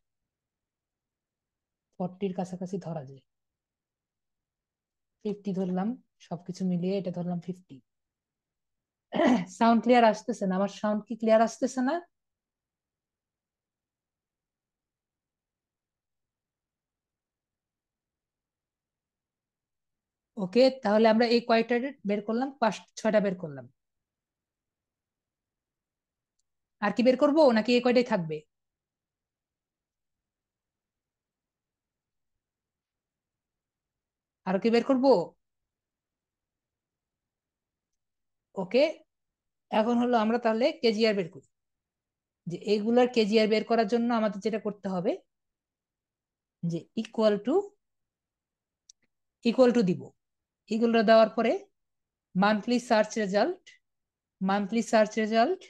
A: ফর্টির কাছাকাছি ধরা যায় ফিফটি ধরলাম সবকিছু মিলিয়ে এটা ধরলাম ফিফটি সাউন্ড ক্লিয়ার আসতেছে না আমার সাউন্ড কি ক্লিয়ার আসতেছে না ওকে তাহলে আমরা এই কয়টা বের করলাম পাঁচ ছয়টা বের করলাম আর কি বের করবো নাকি এই কয়টাই থাকবে আরো কি বের করবো ওকে এখন হলো আমরা তাহলে কেজিআর বের করি যে এইগুলার কেজিআর বের করার জন্য আমাদের যেটা করতে হবে যে ইকুয়াল টু ইকুয়াল টু দিব এগুলো দেওয়ার পরে monthly search result monthly search result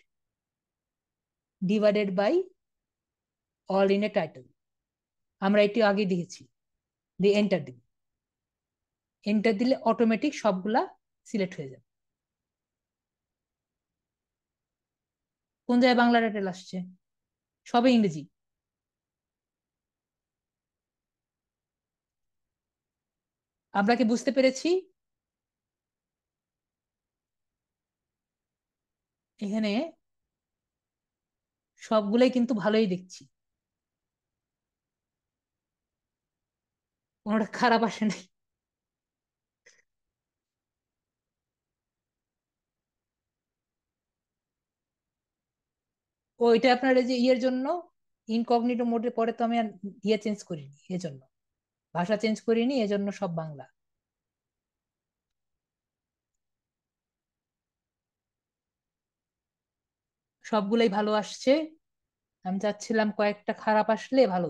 A: divided by all in a title আমরা এটি আগে দিয়েছি দিয়ে এন্টার দিই এন্টার দিলে অটোমেটিক সবগুলা সিলেক্ট হয়ে যাবে কোন জায়গায় বাংলা টাইটেল আসছে সবে ইংরেজি আমরা কি বুঝতে পেরেছি এখানে সবগুলোই কিন্তু ভালোই দেখছি কোনোটা খারাপ আসে নাই ওইটা আপনার যে ইয়ের জন্য ইনকগনিটো মোডে পরে তো আমি আর ইয়ে চেঞ্জ করিনি এজন্য ভাষা চেঞ্জ করিনি এজন্য সব বাংলা সবগুলাই ভালো আসছে আমি চাচ্ছিলাম কয়েকটা খারাপ আসলে ভালো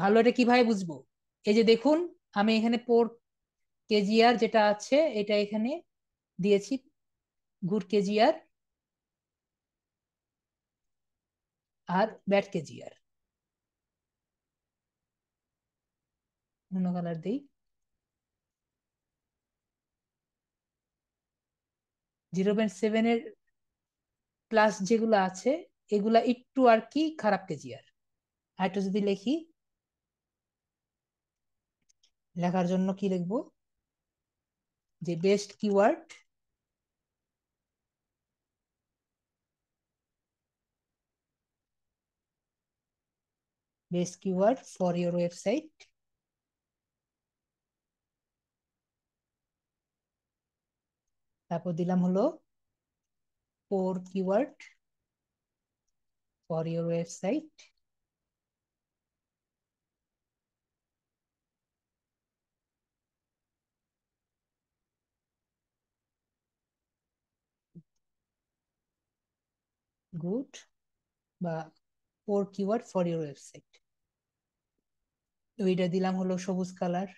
A: ভালো এটা কিভাবে বুঝবো এই যে দেখুন আমি এখানে পোর কেজিআর যেটা আছে এটা এখানে দিয়েছি গুড় কেজিআর আর ব্যাট কেজিআর অন্য কালার দিই জিরো পয়েন্ট সেভেনের প্লাস যেগুলো আছে এগুলা একটু আর কি খারাপ কেজি আর একটু যদি লেখি লেখার জন্য কি লিখব যে best keyword best keyword for your website তারপর দিলাম হলো four keyword for your website good বা four keyword for your website ওইটা দিলাম হলো সবুজ কালার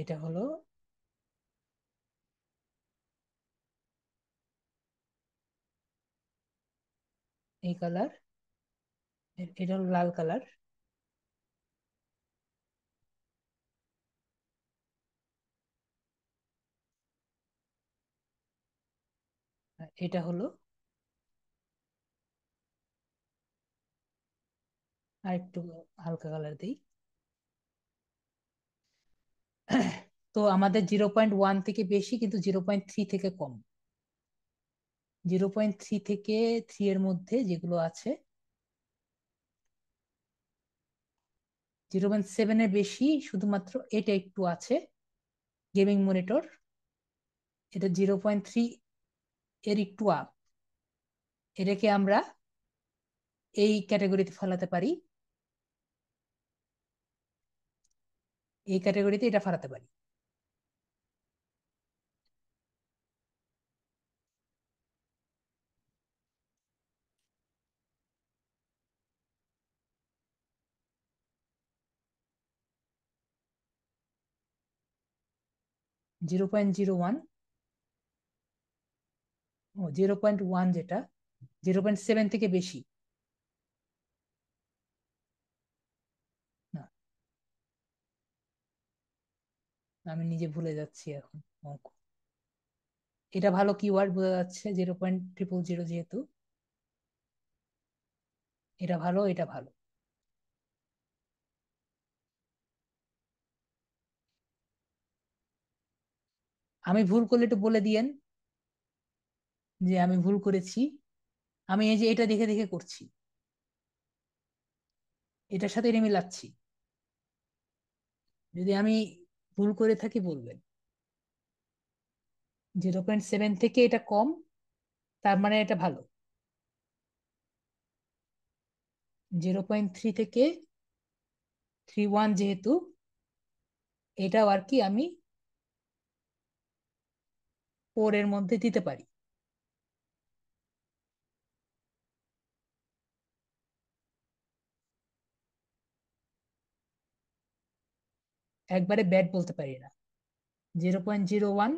A: এটা হলো এই কালার এটা হলো লাল কালার এটা হলো আর একটু হালকা কালার দিই তো আমাদের জিরো পয়েন্ট ওয়ান থেকে বেশি কিন্তু জিরো পয়েন্ট থ্রি থেকে কম জিরো পয়েন্ট থ্রি থেকে থ্রি এর মধ্যে যেগুলো আছে জিরো পয়েন্ট সেভেনের বেশি শুধুমাত্র এটা একটু আছে গেমিং মনিটর এটা জিরো পয়েন্ট থ্রি এর একটু আপ এটাকে আমরা এই ক্যাটাগরিতে ফেলাতে পারি এই ক্যাটাগরিতে এটা ফারাতে পারি জিরো পয়েন্ট জিরো ওয়ান ও জিরো পয়েন্ট ওয়ান যেটা জিরো পয়েন্ট সেভেন থেকে বেশি আমি নিজে ভুলে যাচ্ছি এখন অঙ্ক এটা ভালো কিওয়ার্ড বোঝা যাচ্ছে জিরো পয়েন্ট ট্রিপল জিরো যেহেতু এটা ভালো এটা ভালো আমি ভুল করলে একটু বলে দিয়েন যে আমি ভুল করেছি আমি এই যে এটা দেখে দেখে করছি এটার সাথে এটা মিলাচ্ছি যদি আমি ভুল করে থাকি বলবেন জিরো পয়েন্ট সেভেন থেকে এটা কম তার মানে এটা ভালো জিরো পয়েন্ট থ্রি থেকে থ্রি ওয়ান যেহেতু এটাও আর কি আমি ফোর এর মধ্যে দিতে পারি একবারে ব্যাড বলতে পারি না জিরো পয়েন্ট জিরো ওয়ান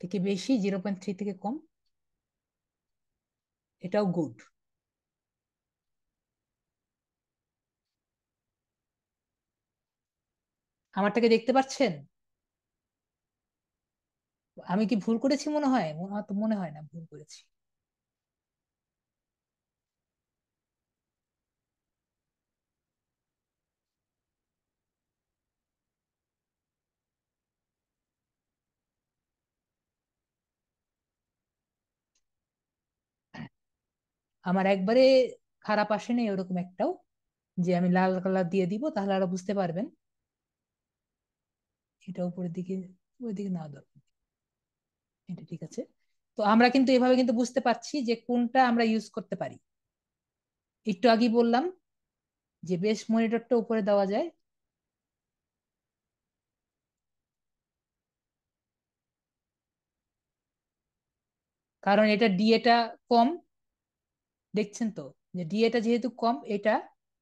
A: থেকে বেশি জিরো পয়েন্ট থ্রি থেকে কম এটাও গুড আমারটাকে দেখতে পাচ্ছেন আমি কি ভুল করেছি মনে হয় মনে হয় মনে হয় না ভুল করেছি আমার একবারে খারাপ আসে ওরকম একটাও যে আমি লাল কালার দিয়ে দিব তাহলে আরো বুঝতে পারবেন এটা উপরের দিকে ওইদিকে না দরকার এটা ঠিক আছে তো আমরা কিন্তু এভাবে কিন্তু বুঝতে পারছি যে কোনটা আমরা ইউজ করতে পারি একটু আগে বললাম যে বেশ মনিটরটা উপরে দেওয়া যায় কারণ এটা ডিএটা কম দেখছেন তো যে ডিএটা যেহেতু কম এটা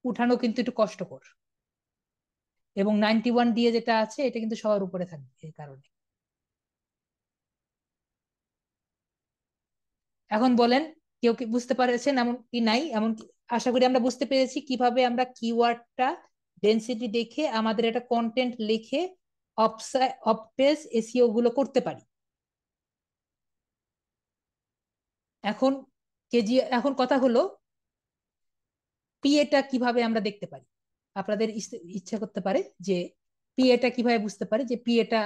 A: উঠানো কিন্তু একটু কষ্টকর এবং নাইনটি ওয়ান ডিএ যেটা আছে এটা কিন্তু সবার উপরে থাকবে এই কারণে এখন বলেন কেউ কি বুঝতে পারেছেন এমন কি নাই এমন আশা করি আমরা বুঝতে পেরেছি কিভাবে আমরা কিওয়ার্ডটা ডেন্সিটি দেখে আমাদের একটা কন্টেন্ট লিখে অপপেজ এসিও গুলো করতে পারি এখন কেজি এখন কথা হলো এটা কিভাবে আমরা দেখতে পারি আপনাদের ইচ্ছা করতে পারে যে এটা কিভাবে বুঝতে পারে যে পি এটা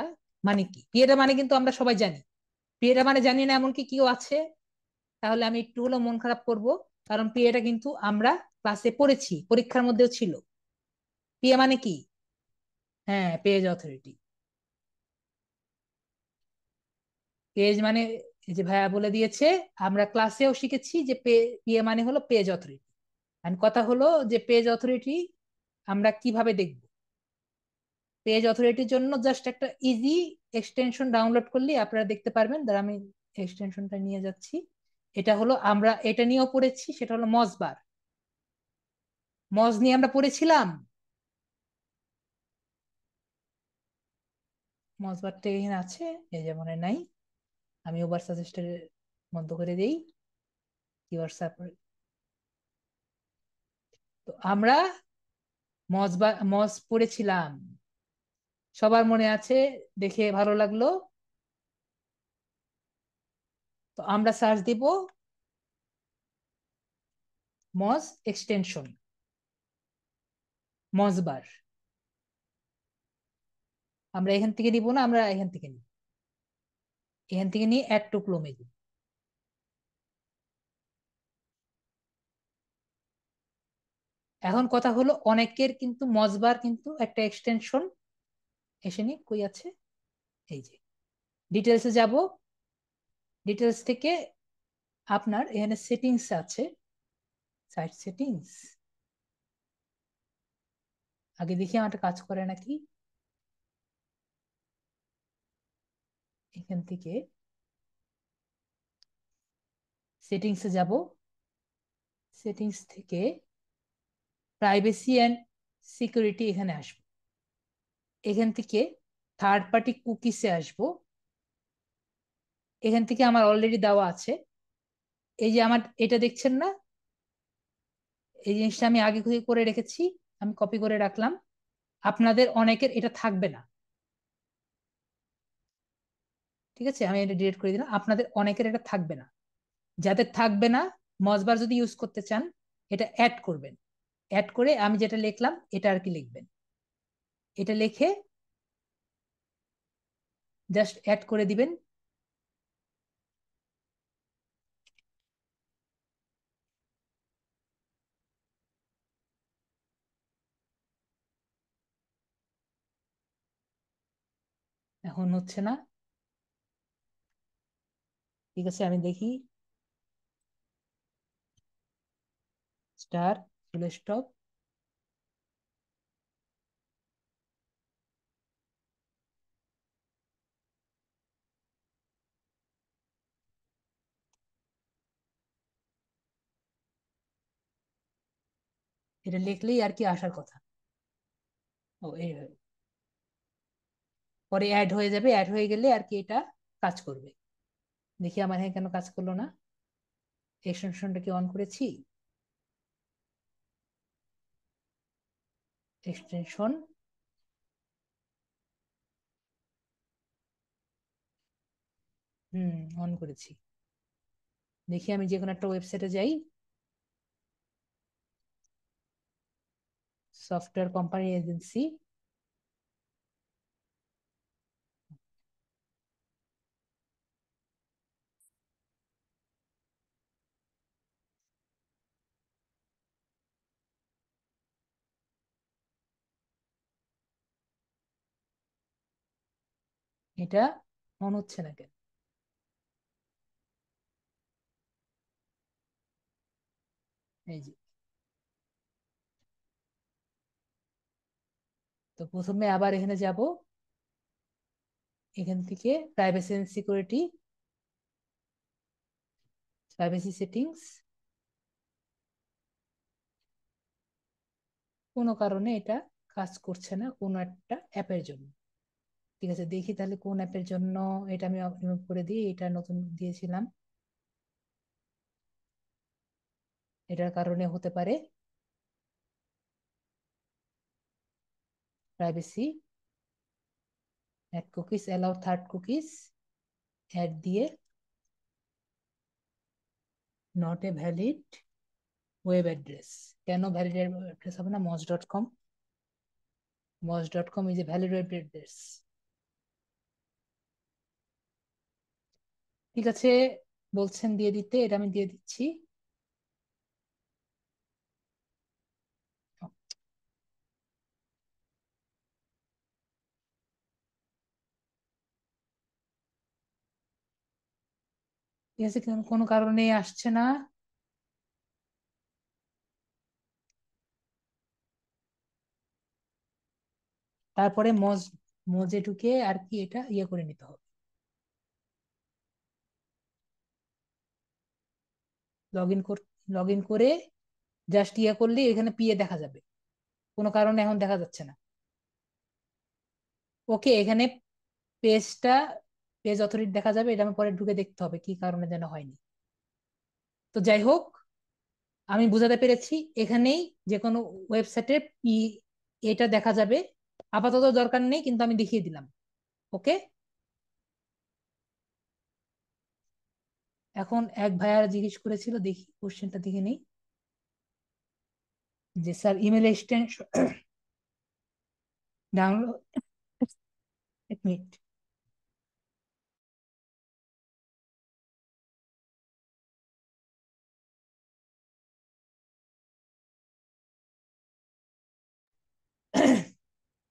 A: মানে কি এটা মানে কিন্তু আমরা সবাই জানি এটা মানে জানি না এমনকি কেউ আছে তাহলে আমি একটু হলো মন খারাপ করব কারণ এটা কিন্তু আমরা ক্লাসে পড়েছি পরীক্ষার মধ্যেও ছিল এ মানে কি হ্যাঁ পেজ অথরিটি পেজ মানে এই যে ভাইয়া বলে দিয়েছে আমরা ক্লাসেও শিখেছি যে পে পিএ মানে হলো পেজ অথরিটি এন্ড কথা হলো যে পেজ অথরিটি আমরা কিভাবে দেখব পেজ অথরিটির জন্য জাস্ট একটা ইজি এক্সটেনশন ডাউনলোড করলে আপনারা দেখতে পারবেন দাঁড়া আমি এক্সটেনশনটা নিয়ে যাচ্ছি এটা হলো আমরা এটা নিয়েও পড়েছি সেটা হলো মজবার মজ নিয়ে আমরা পড়েছিলাম মজবারটা এখানে আছে এই যেমন নাই আমি ওভার সাজেস্টের বন্ধ করে দেই ইউর সেপারেট তো আমরা মজ মজ পড়েছিলাম সবার মনে আছে দেখে ভালো লাগলো তো আমরা সার্চ দিব মজ এক্সটেনশন মজবার আমরা এখান থেকে দিব না আমরা এখান থেকে নিব এখান থেকে নিয়ে এক টুকলো মেঘে এখন কথা হলো অনেকের কিন্তু মজবার কিন্তু একটা এক্সটেনশন এসে নিয়ে কই আছে এই যে ডিটেলসে যাব ডিটেলস থেকে আপনার এখানে সেটিংস আছে সাইট সেটিংস আগে দেখি আমার কাজ করে নাকি এখান থেকে সেটিংসে যাব সেটিংস থেকে প্রাইভেসি অ্যান্ড সিকিউরিটি এখানে আসব এখান থেকে থার্ড পার্টি কুকিসে আসব এখান থেকে আমার অলরেডি দেওয়া আছে এই যে আমার এটা দেখছেন না এই জিনিসটা আমি আগে করে রেখেছি আমি কপি করে রাখলাম আপনাদের অনেকের এটা থাকবে না ঠিক আছে আমি এটা ডিলিট করে দিলাম আপনাদের অনেকের এটা থাকবে না যাদের থাকবে না মজবার যদি ইউজ করতে চান এটা অ্যাড করবেন অ্যাড করে আমি যেটা লিখলাম এটা আর কি লিখবেন এটা লিখে জাস্ট অ্যাড করে দিবেন এখন হচ্ছে না ঠিক আছে আমি দেখি স্টার ফুল স্টপ এটা লিখলেই আর কি আসার কথা ও এইভাবে পরে অ্যাড হয়ে যাবে অ্যাড হয়ে গেলে আর কি এটা কাজ করবে দেখি আমার হ্যাঁ কেন কাজ করলো না এক্সটেনশনটা কি অন করেছি এক্সটেনশন হুম অন করেছি দেখি আমি যে কোনো একটা ওয়েবসাইটে যাই সফটওয়্যার কোম্পানি এজেন্সি এটা মনে হচ্ছে না কেন এই যে তো প্রথমে আবার এখানে যাব এখান থেকে privacy and security privacy settings কোনো কারণে এটা কাজ করছে না কোনো একটা অ্যাপের জন্য ঠিক আছে দেখি তাহলে কোন অ্যাপের জন্য এটা আমি রিমুভ করে দিই এটা নতুন দিয়েছিলাম এটার কারণে হতে পারে privacy add cookies allow third cookies add দিয়ে not a valid web address কেন ভ্যালিড অ্যাড্রেস হবে না Moz dot com Moz dot com is a valid web address ঠিক আছে বলছেন দিয়ে দিতে এটা আমি দিয়ে দিচ্ছি ঠিক আছে কোনো কারণে আসছে না তারপরে মজ মজে ঢুকে আর কি এটা ইয়ে করে নিতে হবে লগ ইন লগ ইন করে জাস্ট ইয়ে করলে এখানে পিএ দেখা যাবে কোনো কারণে এখন দেখা যাচ্ছে না ওকে এখানে পেজটা পেজ অথরিটি দেখা যাবে এটা আমি পরে ঢুকে দেখতে হবে কি কারণে যেন হয়নি তো যাই হোক আমি বুঝাতে পেরেছি এখানেই যে কোনো ওয়েবসাইটে পি এটা দেখা যাবে আপাতত দরকার নেই কিন্তু আমি দেখিয়ে দিলাম ওকে এখন এক ভাইয়ার জিজ্ঞেস করেছিল দেখি কোশ্চেনটা দেখে নেই যে স্যার ইমেল এক্সটেনশন ডাউনলোড এক মিনিট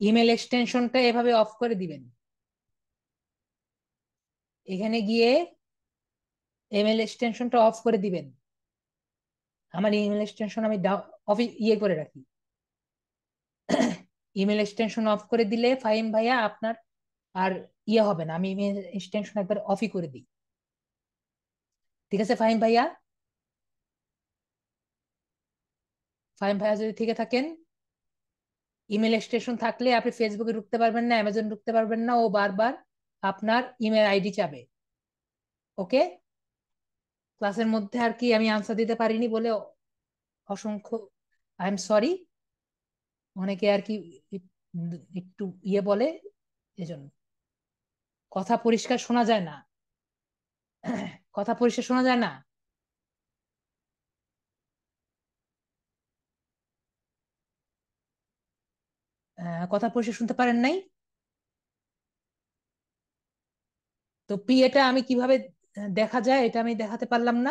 A: ইমেল এক্সটেনশনটা এভাবে অফ করে দিবেন এখানে গিয়ে ইমেল এক্সটেনশনটা অফ করে দিবেন আমার ইমেল এক্সটেনশন আমি অফ ইয়ে করে রাখি ইমেল এক্সটেনশন অফ করে দিলে ফাইম ভাইয়া আপনার আর ইয়ে হবে না আমি ইমেল এক্সটেনশন একবার অফই করে দিই ঠিক আছে ফাইন ভাইয়া ফাইন ভাইয়া যদি থেকে থাকেন ইমেল এক্সটেনশন থাকলে আপনি ফেসবুকে ঢুকতে পারবেন না অ্যামাজন ঢুকতে পারবেন না ও বারবার আপনার ইমেল আইডি চাবে ওকে ক্লাসের মধ্যে আর কি আমি আনসার দিতে পারিনি বলে অসংখ্য আই এম সরি অনেকে আর কি একটু ইয়ে বলে এজন্য কথা পরিষ্কার শোনা যায় না কথা পরিষ্কার শোনা যায় না কথা পরিষ্কার শুনতে পারেন নাই তো পি এটা আমি কিভাবে দেখা যায় এটা আমি দেখাতে পারলাম না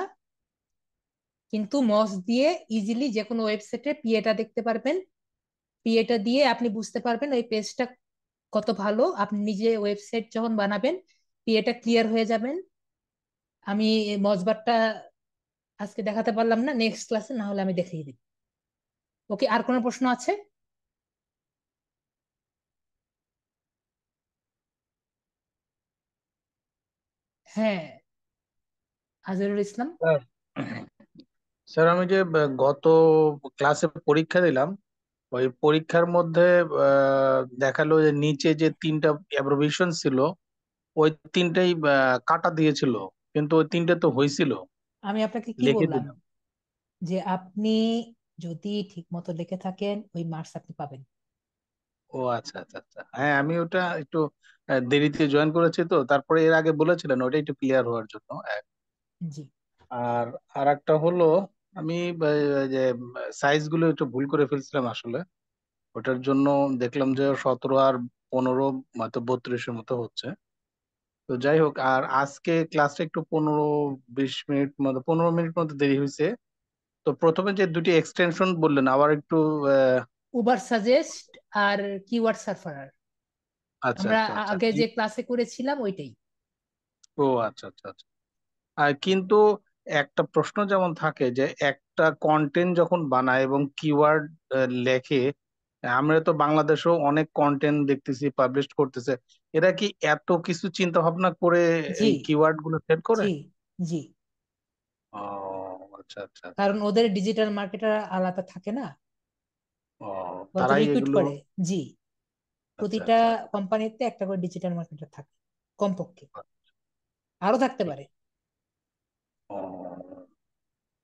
A: কিন্তু মস দিয়ে ইজিলি যে কোনো ওয়েবসাইটে পিএটা দেখতে পারবেন পিএটা দিয়ে আপনি বুঝতে পারবেন ওই পেজটা কত ভালো আপনি নিজে ওয়েবসাইট যখন বানাবেন পিএটা ক্লিয়ার হয়ে যাবেন আমি মজবারটা আজকে দেখাতে পারলাম না নেক্সট ক্লাসে না হলে আমি দেখিয়ে দিই ওকে আর কোনো প্রশ্ন আছে হ্যাঁ আজহারুল ইসলাম স্যার আমি যে
C: গত ক্লাসে পরীক্ষা দিলাম ওই পরীক্ষার মধ্যে দেখালো যে নিচে যে তিনটা অ্যাব্রোভিশন ছিল ওই তিনটাই কাটা দিয়েছিল কিন্তু ওই তিনটা তো হয়েছিল
A: আমি আপনাকে কি লিখে বললাম দিলাম যে আপনি যদি ঠিক মতো লিখে থাকেন ওই মার্কস আপনি পাবেন
C: ও আচ্ছা আচ্ছা আচ্ছা হ্যাঁ আমি ওটা একটু দেরিতে জয়েন করেছি তো তারপরে এর আগে বলেছিলেন ওটা একটু ক্লিয়ার হওয়ার জন্য আর আর একটা হলো আমি যে সাইজ গুলো একটু ভুল করে ফেলছিলাম আসলে ওটার জন্য দেখলাম যে সতেরো আর পনেরো হয়তো বত্রিশের মতো হচ্ছে তো যাই হোক আর আজকে ক্লাসটা একটু পনেরো বিশ মিনিট মতো পনেরো মিনিট মতো দেরি হয়েছে তো প্রথমে যে দুটি এক্সটেনশন বললেন আবার একটু আহ,
A: উবার সাজেস্ট আর কিওয়ার্ড সার্ফারার
C: আচ্ছা আমরা আচ্ছা আচ্ছা আগে
A: যে ক্লাসে করেছিলাম ওইটাই
C: ও আচ্ছা আচ্ছা আচ্ছা কিন্তু একটা প্রশ্ন যেমন থাকে যে একটা কন্টেন্ট যখন বানায় এবং কিওয়ার্ড লেখে আমরা তো বাংলাদেশেও অনেক কন্টেন্ট দেখতেছি পাবলিশ করতেছে এরা কি এত কিছু চিন্তা ভাবনা করে জি
D: কিওয়ার্ড গুলো সেট করে জি জি ও আচ্ছা আচ্ছা
A: আচ্ছা কারণ ওদের ডিজিটাল মার্কেটার আলাদা থাকে না
D: ও ওরা তো তারাই রিক্রুট এগুলো করে
A: জি আচ্ছা প্রতিটা আচ্ছা কোম্পানিতে একটা করে ডিজিটাল মার্কেটার থাকে কমপক্ষে আচ্ছা। আরো থাকতে পারে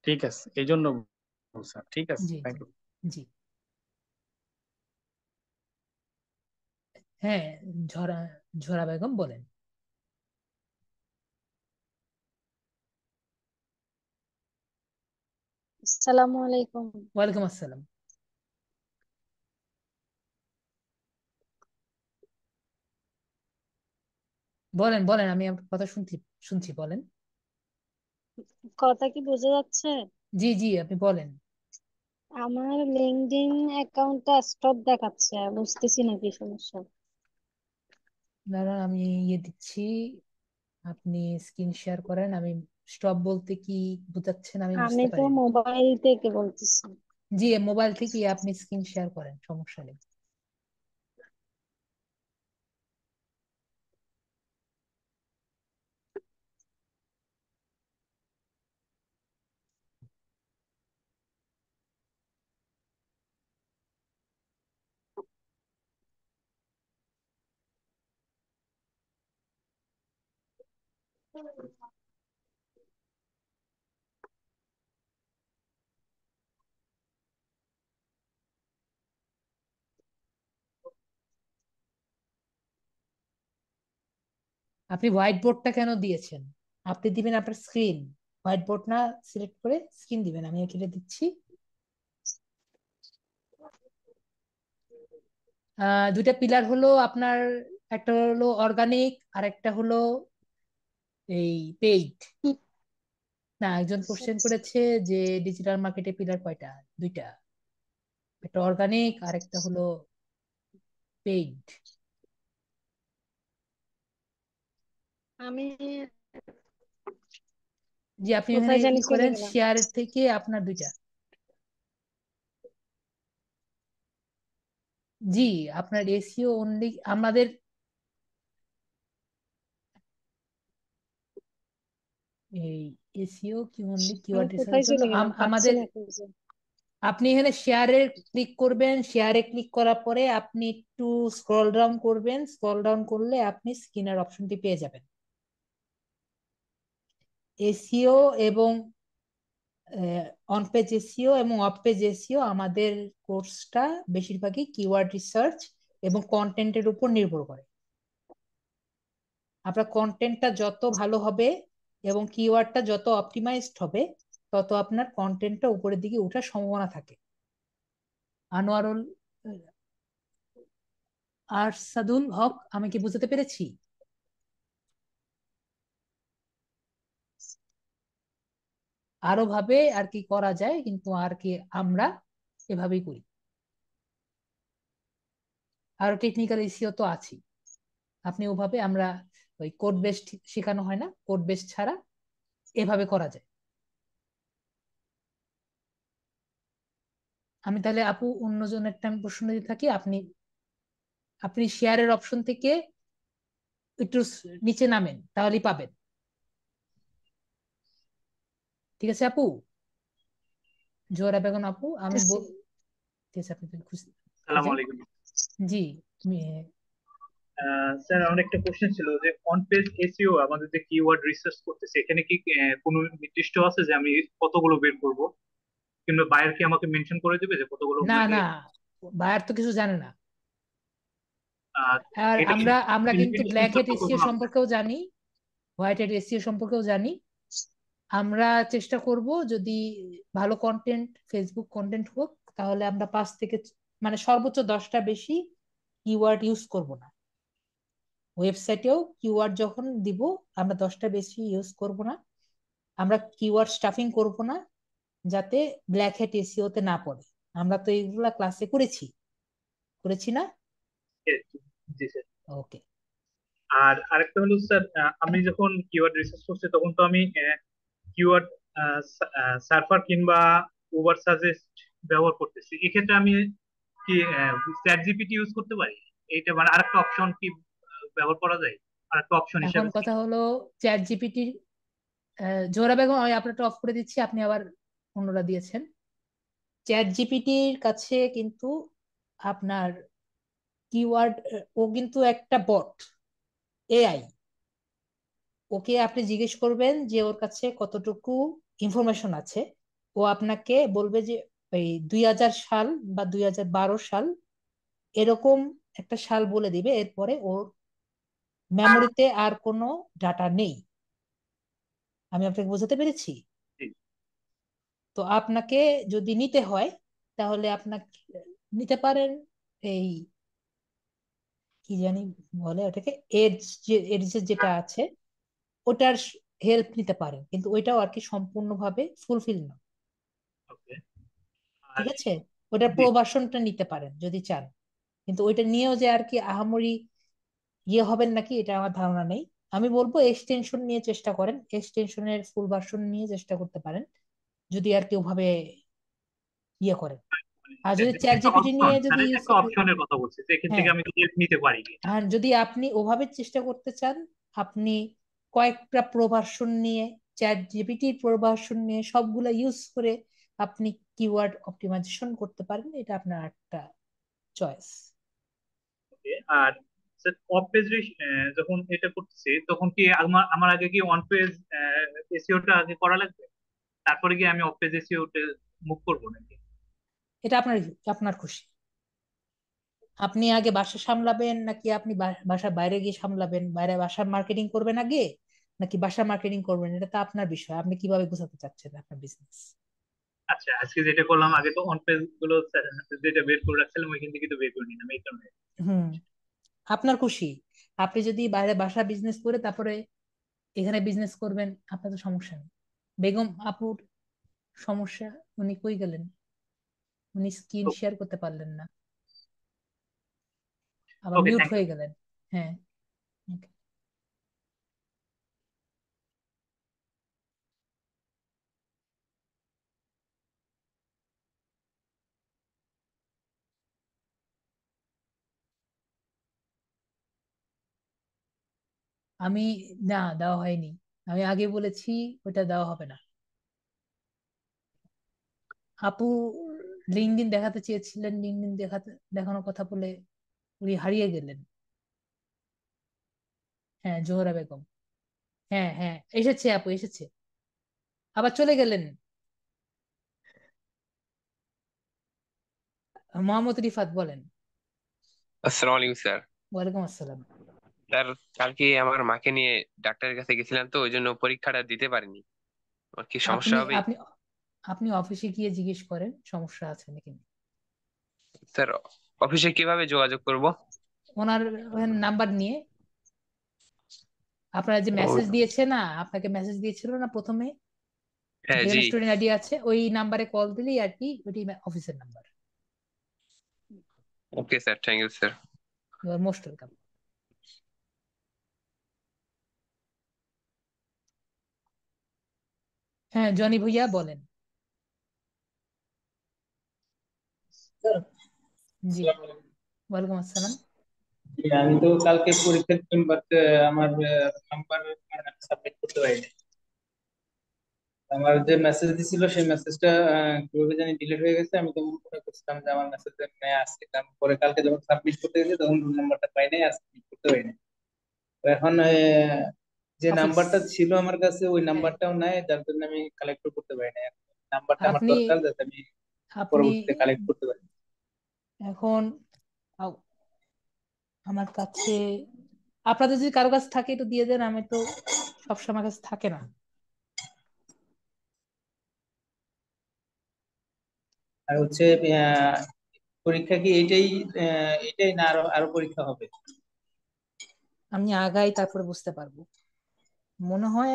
D: ঠিক আছে এই জন্য ঠিক আছে থ্যাংক ইউ
A: জি হ্যাঁ ঝরা ঝরা বেগম বলেন আসসালামু আলাইকুম ওয়ালাইকুম আসসালাম বলেন বলেন আমি আপনার কথা শুনছি শুনছি বলেন কথা কি বোঝা যাচ্ছে জি জি আপনি বলেন
E: আমার লিঙ্কডইন অ্যাকাউন্টটা স্টপ দেখাচ্ছে বুঝতেছি না কি সমস্যা
A: দাঁড়ান আমি ইয়ে দিচ্ছি আপনি স্ক্রিন শেয়ার করেন আমি স্টপ বলতে কি বোঝাচ্ছেন আমি আমি বুঝতে তো পারিনি মোবাইল থেকে বলতেছি জি মোবাইল থেকে আপনি স্ক্রিন শেয়ার করেন সমস্যা নেই আপনি হোয়াইট বোর্ডটা কেন দিয়েছেন আপনি দিবেন আপনার স্ক্রিন হোয়াইট বোর্ড না সিলেক্ট করে স্ক্রিন দিবেন আমি এখানে দিচ্ছি দুইটা পিলার হলো আপনার একটা হলো অর্গানিক আর একটা হলো এই পেইড না একজন কোশ্চেন আচ্ছা, আচ্ছা। করেছে যে ডিজিটাল মার্কেটে পিলার কয়টা দুইটা একটা অর্গানিক আর একটা হলো পেইড আমি যে আপনি করেন শেয়ার থেকে আপনার দুইটা জি আপনার এসিও অনলি আমাদের এই এসিও কি অনলি কিওয়ার্ড মানে আমাদের আপনি এখানে শেয়ারে ক্লিক করবেন শেয়ারে ক্লিক করার পরে আপনি একটু স্ক্রল ডাউন করবেন স্ক্রল ডাউন করলে আপনি স্ক্রিনার অপশনটি পেয়ে যাবেন এসিও এবং অন পেজ এসিও এবং অফ পেজ এসিও আমাদের কোর্সটা বেশিরভাগই কিওয়ার্ড রিসার্চ এবং কন্টেন্টের উপর নির্ভর করে আপনার কন্টেন্টটা যত ভালো হবে এবং কিওয়ার্ডটা যত অপটিমাইজড হবে তত আপনার কন্টেন্টটা উপরের দিকে ওঠার সম্ভাবনা থাকে আনোয়ারুল আরসাদুল হক আমি কি বুঝতে পেরেছি আরো ভাবে আর কি করা যায় কিন্তু আর কি আমরা এভাবেই করি আরো টেকনিক্যাল ইস্যু তো আছি আপনি ওভাবে আমরা ওই কোড বেস শেখানো হয় না কোড বেস ছাড়া এভাবে করা যায় আমি তাহলে আপু অন্যজনের টাইম প্রশ্ন দিয়ে থাকি আপনি আপনি শেয়ারের অপশন থেকে একটু নিচে নামেন তাহলেই পাবেন ঠিক আছে আপু জোহরা বেগম আপু আমি ঠিক আছে আপনি খুশি জি
D: স্যার আমার একটা কোশ্চেন ছিল যে অন পেজ এসইও আমাদের যে কিওয়ার্ড রিসার্চ করতেছে এখানে কি কোনো নির্দিষ্ট আছে যে আমি কতগুলো বের করব কিংবা বায়ার কি আমাকে মেনশন করে দিবে যে কতগুলো না না
A: বায়ার তো কিছু জানে না
B: আর আমরা আমরা কিন্তু ব্ল্যাক হেড এসইও
A: সম্পর্কেও জানি হোয়াইট হেড এসইও সম্পর্কেও জানি আমরা চেষ্টা করব যদি ভালো কন্টেন্ট ফেসবুক কন্টেন্ট হোক তাহলে আমরা পাঁচ থেকে মানে সর্বোচ্চ দশটা বেশি কিওয়ার্ড ইউজ করব না ওয়েবসাইটেও কিওয়ার্ড যখন দিব আমরা দশটা বেশি ইউজ করব না আমরা কিওয়ার্ড স্টাফিং করব না যাতে ব্ল্যাক হেড এসিওতে না পড়ে আমরা তো এইগুলা ক্লাসে করেছি করেছি না ওকে
D: আর আরেকটা হলো স্যার আমি যখন কিওয়ার্ড রিসার্চ করছি তখন তো আমি কিওয়ার্ড সার্ফার কিংবা উবার সাজেস্ট ব্যবহার করতেছি এক্ষেত্রে আমি কি চ্যাট জিপিটি ইউজ করতে পারি এইটা মানে আরেকটা অপশন কি ব্যবহার করা যায় আর একটা অপশন হিসেবে
A: কথা হলো চ্যাট জিপিটি জোরা বেগম আমি আপনারটা অফ করে দিচ্ছি আপনি আবার অন্যরা দিয়েছেন চ্যাট জিপিটির কাছে কিন্তু আপনার কিওয়ার্ড ও কিন্তু একটা বট এআই ওকে আপনি জিজ্ঞেস করবেন যে ওর কাছে কতটুকু ইনফরমেশন আছে ও আপনাকে বলবে যে ওই দুই হাজার সাল বা দুই হাজার বারো সাল এরকম একটা সাল বলে দিবে এরপরে ওর মেমোরিতে আর কোনো ডাটা নেই আমি আপনাকে বোঝাতে পেরেছি তো আপনাকে যদি নিতে হয় তাহলে আপনাকে নিতে পারেন এই কি জানি বলে ওটাকে এডস এডস যেটা আছে ওটার হেল্প নিতে পারেন কিন্তু ওইটাও আর কি সম্পূর্ণভাবে ফুলফিল না ঠিক আছে ওটার প্রবাসনটা নিতে পারেন যদি চান কিন্তু ওইটা নিয়েও যে আর কি আহামরি ইয়ে হবেন নাকি এটা আমার ধারণা নেই আমি বলবো এক্সটেনশন নিয়ে চেষ্টা করেন এক্সটেনশনের ফুল ভার্সন নিয়ে চেষ্টা করতে পারেন যদি আর কেউ ভাবে ইয়ে করেন আর যদি চ্যাট জিপিটি নিয়ে যদি অপশনের
D: কথা বলছি যে থেকে আমি নিতে পারি
A: আর যদি আপনি ওভাবে চেষ্টা করতে চান আপনি কয়েকটা প্রভাষণ নিয়ে চ্যাট জিপিটির প্রভাষণ নিয়ে সবগুলা ইউজ করে আপনি কিওয়ার্ড অপটিমাইজেশন করতে পারেন এটা আপনার একটা চয়েস
D: আর অফ পেজ যখন এটা করতেছি তখন কি আমার আমার আগে কি অন পেজ এসিওটা আগে করা লাগবে তারপরে কি আমি অফ পেজ এসিওতে মুভ করব
A: নাকি এটা আপনার আপনার খুশি আপনি আগে বাসা সামলাবেন নাকি আপনি বাসার বাইরে গিয়ে সামলাবেন বাইরে বাসার মার্কেটিং করবেন আগে নাকি বাসা মার্কেটিং করবেন এটা তো আপনার বিষয় আপনি কিভাবে গুছাতে চাচ্ছেন আপনার বিজনেস
D: আচ্ছা আজকে যেটা করলাম আগে তো অন পেজ গুলো যেটা বের করে রাখছিলাম ওইখান থেকে তো বের করে নিলাম এই কারণে
A: হুম আপনার খুশি আপনি যদি বাইরে বাসা বিজনেস করে তারপরে এখানে বিজনেস করবেন আপনার তো সমস্যা নেই বেগম আপুর সমস্যা উনি কই গেলেন উনি স্ক্রিন শেয়ার করতে পারলেন না
D: আবার মিউট হয়ে গেলেন
A: হ্যাঁ আমি না দেওয়া হয়নি আমি আগে বলেছি ওটা দেওয়া হবে না আপু লিঙ্গিন দেখাতে চেয়েছিলেন লিঙ্গিন দেখাতে দেখানোর কথা বলে উনি হারিয়ে গেলেন হ্যাঁ জোহরা বেগম হ্যাঁ হ্যাঁ এসেছে আপু এসেছে আবার চলে গেলেন মোহাম্মদ রিফাত বলেন
D: আসসালামু আলাইকুম স্যার
A: ওয়ালাইকুম আসসালাম
D: তার কালকে আমার মাকে নিয়ে ডাক্তারের কাছে গেছিলাম তো ওই জন্য পরীক্ষাটা দিতে পারিনি আমার কি সমস্যা আপনি হবে আপনি
A: আপনি অফিসে গিয়ে জিজ্ঞেস করেন সমস্যা আছে নাকি
D: স্যার অফিসে কিভাবে যোগাযোগ করব
A: ওনার নাম্বার নিয়ে আপনারা যে মেসেজ আচ্ছা। দিয়েছে না আপনাকে মেসেজ দিয়েছিল না প্রথমে
D: হ্যাঁ জি স্টুডেন্ট
A: আইডি আছে ওই নাম্বারে কল দিলেই আর কি ওটি অফিসের number
D: okay sir thank you sir
A: you are most welcome হ্যাঁ জনি ভুইয়া বলেন জি ওয়ালাইকুম আসসালাম
D: আমি তো কালকে পরীক্ষার জন্য uh, আমার নাম্বার uh, সাবমিট করতে পারিনি আমার যে মেসেজ দিছিল সেই মেসেজটা uh, কিভাবে জানি ডিলিট হয়ে গেছে আমি তো মনে করছিলাম যে আমার মেসেজ আসছে কারণ পরে কালকে যখন সাবমিট করতে গেছি তখন রুম নাম্বারটা পাই নাই আর সাবমিট করতে পারি নাই এখন যে নাম্বারটা ছিল আমার কাছে ওই নাম্বারটাও নাই যার জন্য আমি কালেক্ট করতে পারি না নাম্বারটা আমার দরকার যাতে আমি
A: পরবর্তীতে কালেক্ট করতে পারি এখন আমার কাছে আপনাদের যদি কারো কাছে থাকে একটু দিয়ে দেন আমি তো সবসময় আমার কাছে থাকে না
D: আর হচ্ছে পরীক্ষা কি এটাই এটাই না আরো আরো পরীক্ষা হবে
A: আমি আগাই তারপরে বুঝতে পারবো মনে হয়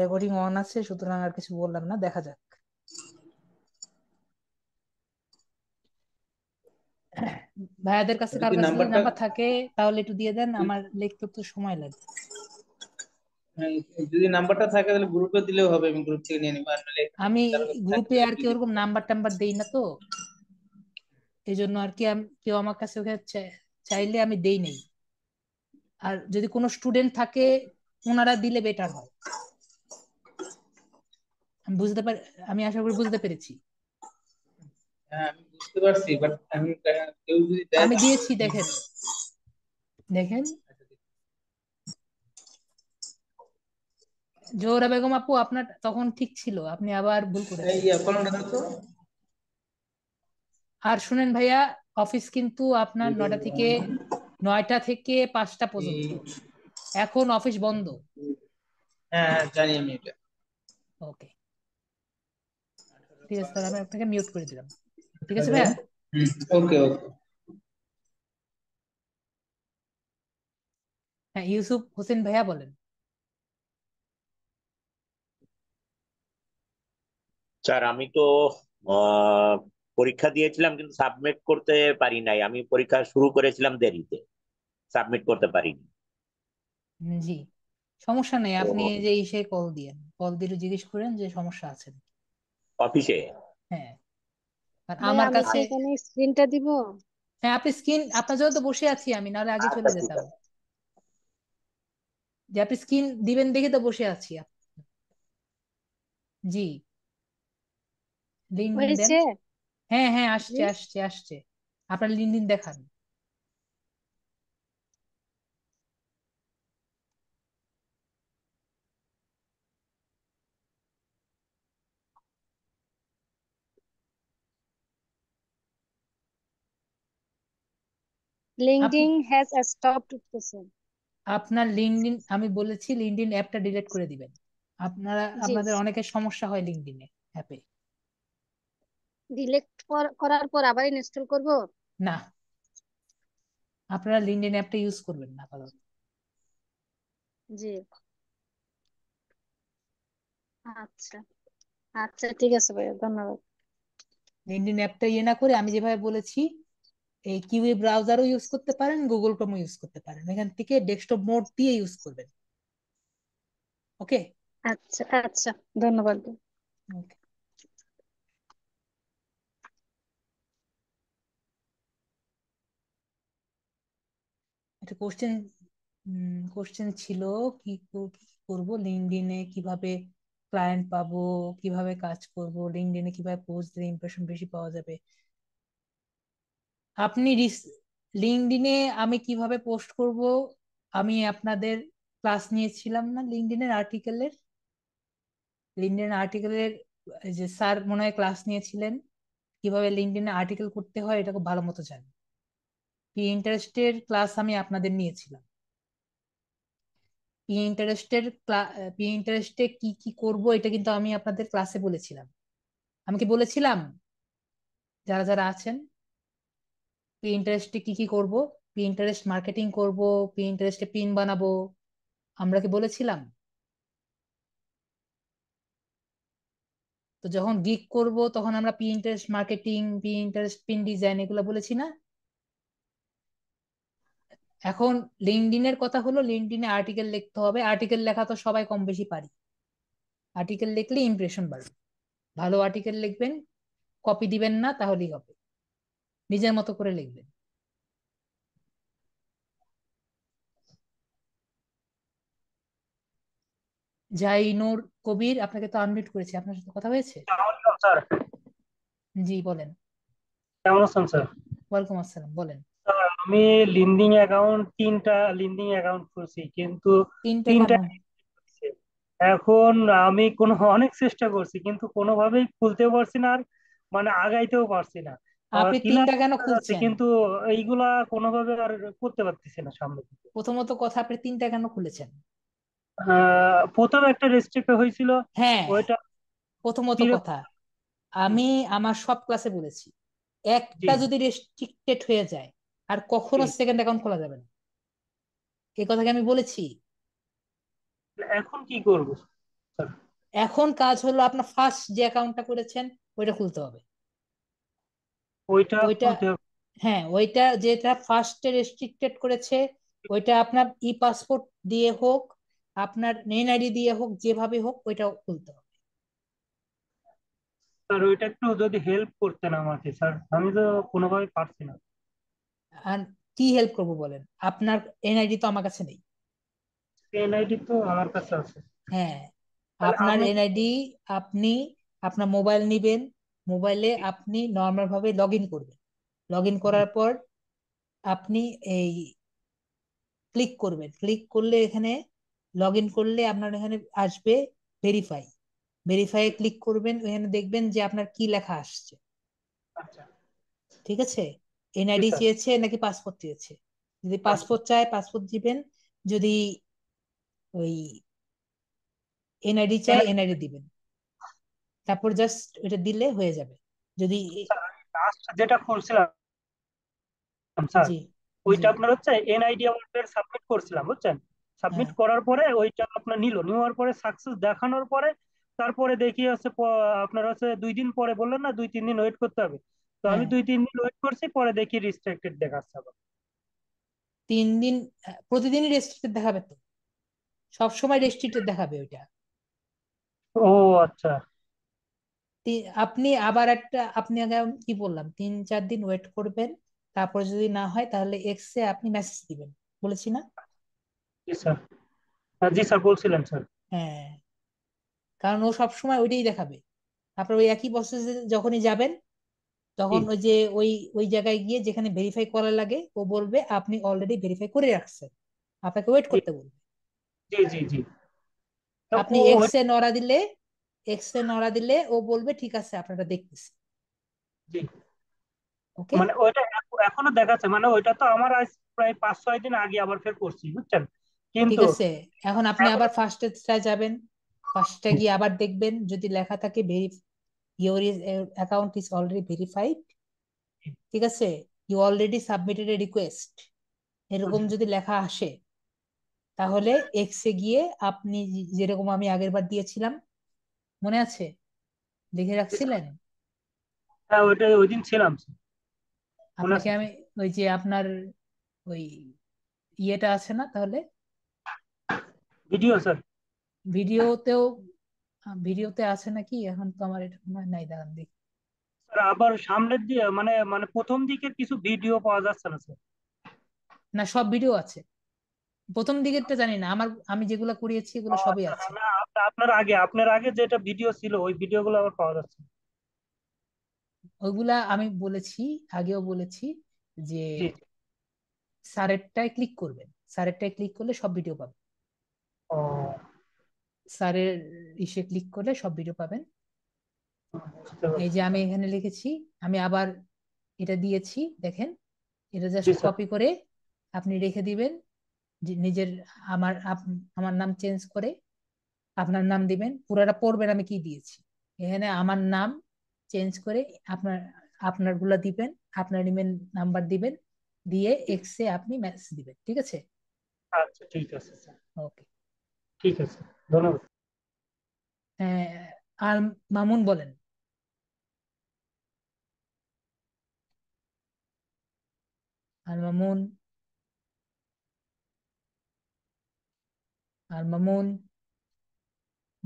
A: রেকর্ডিং হ্যাঁ, অন আছে সুতরাং আর কিছু বললাম না দেখা যাক ভাইয়াদের কাছে কার কাছে নাম্বার থাকে তাহলে একটু দিয়ে দেন আমার লিখতে তো সময় লাগে
D: হ্যাঁ, যদি নাম্বারটা থাকে তাহলে গ্রুপে দিলেও হবে আমি গ্রুপ থেকে নিয়ে নিব আর
A: আমি গ্রুপে আর কি ওরকম নাম্বার টাম্বার দেই না তো এই জন্য আর কি কেউ আমার কাছে চাইলে আমি দেই নাই আর যদি কোনো স্টুডেন্ট থাকে ওনারা দিলে বেটার হয় বুঝতে পারি আমি আশা করি বুঝতে পেরেছি হ্যাঁ,
D: আমি আমি দিয়েছি
A: দেখেন দেখেন জোহরা বেগম আপু আপনার তখন ঠিক ছিল আপনি আবার ভুল করে আর শুনেন ভাইয়া অফিস কিন্তু আপনার নটা থেকে নয়টা থেকে পাঁচটা পর্যন্ত এখন অফিস বন্ধ
D: হ্যাঁ জানি আমি ওকে
A: ঠিক আছে তাহলে আমি আপনাকে মিউট করে দিলাম ঠিক আছে হ্যাঁ। ভাইয়া ওকে ওকে হ্যাঁ ইউসুফ হোসেন ভাইয়া বলেন
D: স্যার আমি তো পরীক্ষা দিয়েছিলাম কিন্তু সাবমিট করতে পারি নাই আমি পরীক্ষা শুরু করেছিলাম দেরিতে সাবমিট করতে পারিনি
A: জি সমস্যা নেই আপনি যে ইসে কল দিয়ে কল দিলে জিজ্ঞেস করেন যে সমস্যা আছে
D: অফিসে হ্যাঁ
A: আমার কাছে এখানে স্ক্রিনটা দিব হ্যাঁ আপনি স্ক্রিন আপনার জন্য তো বসে আছি আমি নাহলে আগে চলে আচ্ছা, যেতাম আচ্ছা। যে আপনি স্ক্রিন দিবেন দেখে তো বসে আছি জি লিঙ্ক হ্যাঁ হ্যাঁ আসছে আসছে আসছে আপনার লিনদিন দেখান
E: লিঙ্কডিন হ্যাজ স্টপড প্রসেস
A: আপনার লিঙ্কডিন আমি বলেছি লিঙ্কডিন অ্যাপটা ডিলিট করে দিবেন আপনারা আপনাদের অনেকের সমস্যা হয় লিঙ্কডিনে অ্যাপে
E: ডিলেক্ট করার পর আবার ইনস্টল করব
A: না আপনারা লিংকডইন অ্যাপটা ইউজ করবেন না আপাতত জি আচ্ছা আচ্ছা ঠিক আছে ভাইয়া ধন্যবাদ লিংকডইন অ্যাপটা ইয়ে না করে আমি যেভাবে বলেছি এই কিউই ব্রাউজারও ইউজ করতে পারেন গুগল ক্রোমও ইউজ করতে পারেন এখান থেকে ডেস্কটপ মোড দিয়ে ইউজ করবেন ওকে আচ্ছা আচ্ছা ধন্যবাদ ওকে একটা কোশ্চেন কোশ্চেন ছিল কি করব লিঙ্কডইনে কিভাবে ক্লায়েন্ট পাবো কিভাবে কাজ করব লিঙ্কডইনে কিভাবে পোস্ট দিলে ইমপ্রেশন বেশি পাওয়া যাবে আপনি লিঙ্কডইনে আমি কিভাবে পোস্ট করব আমি আপনাদের ক্লাস নিয়েছিলাম না লিঙ্কডইনের আর্টিকেলের লিঙ্কডইন আর্টিকেলের যে স্যার মনে হয় ক্লাস নিয়েছিলেন কিভাবে লিঙ্কডইনে আর্টিকেল করতে হয় এটাকে ভালো মতো জানি পি ইন্টারেস্টের ক্লাস আমি আপনাদের নিয়েছিলাম পি ইন্টারেস্টের পি ইন্টারেস্টে কি কি করব এটা কিন্তু আমি আপনাদের ক্লাসে বলেছিলাম আমি কি বলেছিলাম যারা যারা আছেন পি ইন্টারেস্টে কি কি করব পি ইন্টারেস্ট মার্কেটিং করব পি ইন্টারেস্টে পিন বানাবো আমরা কি বলেছিলাম তো যখন গিক করব তখন আমরা Pinterest marketing Pinterest pin design এগুলো বলেছি না এখন লিঙ্কডিনের কথা হলো লিঙ্কডিনে আর্টিকেল লিখতে হবে আর্টিকেল লেখা তো সবাই কম বেশি পারি আর্টিকেল লিখলে ইমপ্রেশন বাড়বে ভালো আর্টিকেল লিখবেন কপি দিবেন না তাহলেই হবে নিজের মতো করে লিখবেন জাইনুর কবির আপনাকে তো আনমিউট করেছি আপনার সাথে কথা হয়েছে জি বলেন
B: কেমন আছেন স্যার
A: ওয়েলকাম আসসালাম বলেন
B: আমি লিন্ডিং অ্যাকাউন্ট তিনটা লিন্ডিং অ্যাকাউন্ট খুলছি কিন্তু তিনটা এখন আমি কোনো অনেক চেষ্টা করছি কিন্তু কোনোভাবেই খুলতেও পারছি না আর মানে আগাইতেও পারছি না আর আপনি তিনটা কেন খুলছেন কিন্তু এইগুলা
A: কোনোভাবে আর করতে পারতেছি না সামনে প্রথমত কথা আপনি তিনটা কেন খুলেছেন
B: আহ, প্রথম একটা রেস্ট্রিপে
A: হয়েছিল হ্যাঁ ওইটা প্রথমত কথা আমি আমার সব ক্লাসে বলেছি একটা যদি রেস্ট্রিক্টেড হয়ে যায় আর কখনো সেকেন্ড অ্যাকাউন্ট খোলা যাবে না এই কথা কি আমি বলেছি
B: এখন কি করব
A: এখন কাজ হলো আপনার ফার্স্ট যে অ্যাকাউন্টটা করেছেন ওইটা খুলতে হবে ওইটা ওইটা হ্যাঁ ওইটা যেটা ফার্স্টে রেস্ট্রিক্টেড করেছে ওইটা আপনার ই পাসপোর্ট দিয়ে হোক আপনার নেন আইডি দিয়ে হোক যেভাবে হোক ওইটা খুলতে হবে
B: স্যার ওইটা একটু যদি হেল্প করতেন আমাকে স্যার আমি তো কোনোভাবে পারছি না
A: কি হেল্প করব বলেন আপনার এনআইডি তো আমার কাছে নেই
B: এনআইডি তো আমার কাছে
A: আছে হ্যাঁ আপনার এনআইডি আপনি আপনার মোবাইল নেবেন মোবাইলে আপনি নর্মাল ভাবে লগ ইন করবেন লগ ইন করার পর আপনি এই ক্লিক করবেন ক্লিক করলে এখানে লগ ইন করলে আপনার এখানে আসবে ভেরিফাই ভেরিফাই ক্লিক করবেন ওখানে দেখবেন যে আপনার কি লেখা আসছে আচ্ছা। ঠিক আছে এনআইডি চেয়েছে নাকি পাসপোর্ট চেয়েছে যদি পাসপোর্ট চায় পাসপোর্ট দিবেন যদি ওই এনআইডি চায় এনআইডি দিবেন তারপর জাস্ট ওটা দিলে হয়ে যাবে যদি
B: যেটা করছিলাম ওইটা আপনার হচ্ছে এনআইডি আমাদের সাবমিট করছিলাম বুঝছেন সাবমিট হ্যাঁ। করার পরে ওইটা আপনার নিল নেওয়ার পরে সাকসেস দেখানোর পরে তারপরে দেখি হচ্ছে আপনার হচ্ছে দুই দিন পরে বললেন না দুই তিন দিন ওয়েট করতে হবে তো আমি হ্যাঁ। দুই তিন দিন ওয়েট করছি পরে দেখি রিস্ট্রিক্টেড দেখাচ্ছে আবার
A: তিন দিন হ্যাঁ, প্রতিদিনই রেস্ট্রিক্টেড দেখাবে তো সব সময় রেস্ট্রিক্টেড দেখাবে ওইটা
B: ও আচ্ছা
A: আপনি আবার একটা আপনি আগে কি বললাম তিন চার দিন ওয়েট করবেন তারপর যদি না হয় তাহলে এক্স আপনি মেসেজ দিবেন বলেছি না
B: জি স্যার হ্যাঁ, জি স্যার বলছিলেন স্যার
A: হ্যাঁ কারণ ও সব সময় ওইটাই দেখাবে আপনার ওই একই বসে যখনই যাবেন তখন ওই যে ওই ওই জায়গায় গিয়ে যেখানে ভেরিফাই করার লাগে ও বলবে আপনি অলরেডি ভেরিফাই করে রাখছেন আপনাকে ওয়েট করতে বলবে
B: জি জি জি আপনি এক্স এ
A: নড়া দিলে এক্স এ নড়া দিলে ও বলবে ঠিক আছে আপনারা দেখতেছি
B: জি ওকে মানে ওইটা এখনো দেখাচ্ছে মানে ওইটা তো আমার আজ প্রায় পাঁচ ছয় দিন আগে আবার ফের করছি বুঝছেন কিন্তু ঠিক আছে
A: এখন আপনি আবার ফার্স্টে যাবেন ফার্স্টে গিয়ে আবার দেখবেন যদি লেখা থাকে your is, uh, account is already verified ঠিক আছে you already submitted a request এরকম যদি লেখা আসে তাহলে এক্সে গিয়ে আপনি যেরকম আমি আগের বার দিয়েছিলাম মনে আছে দেখে রাখছিলেন
B: হ্যাঁ ওইটা ওই দিন ছিলাম
A: আপনাকে আমি ওই যে আপনার ওই ইয়েটা আছে না তাহলে ভিডিও স্যার ভিডিওতেও ভিডিওতে আছে নাকি এখন তো আমার এটা মনে নাই দাঁড়ান দেখি
B: আবার সামনের দিয়ে মানে মানে প্রথম দিকের কিছু ভিডিও পাওয়া যাচ্ছে না
A: না সব ভিডিও আছে প্রথম দিকেরটা জানি না আমার আমি যেগুলো করিয়েছি এগুলো সবই আছে না
B: আপনার আগে আপনার আগে যেটা ভিডিও ছিল ওই ভিডিওগুলো আবার পাওয়া যাচ্ছে
A: ওইগুলা আমি বলেছি আগেও বলেছি যে সারেরটায় ক্লিক করবেন সারেরটায় ক্লিক করলে সব ভিডিও পাবেন ও স্যারের ইসে ক্লিক করলে সব ভিডিও পাবেন এই যে আমি এখানে লিখেছি আমি আবার এটা দিয়েছি দেখেন এটা জাস্ট কপি করে আপনি রেখে দিবেন নিজের আমার আমার নাম চেঞ্জ করে আপনার নাম দিবেন পুরাটা পড়বেন আমি কি দিয়েছি এখানে আমার নাম চেঞ্জ করে আপনার আপনার গুলা দিবেন আপনার ইমেল নাম্বার দিবেন দিয়ে এক্সে আপনি মেসেজ দিবেন ঠিক আছে
B: আচ্ছা ঠিক আছে স্যার ওকে ঠিক আছে ধন্যবাদ
A: হ্যাঁ, আর মামুন বলেন আর মামুন আর মামুন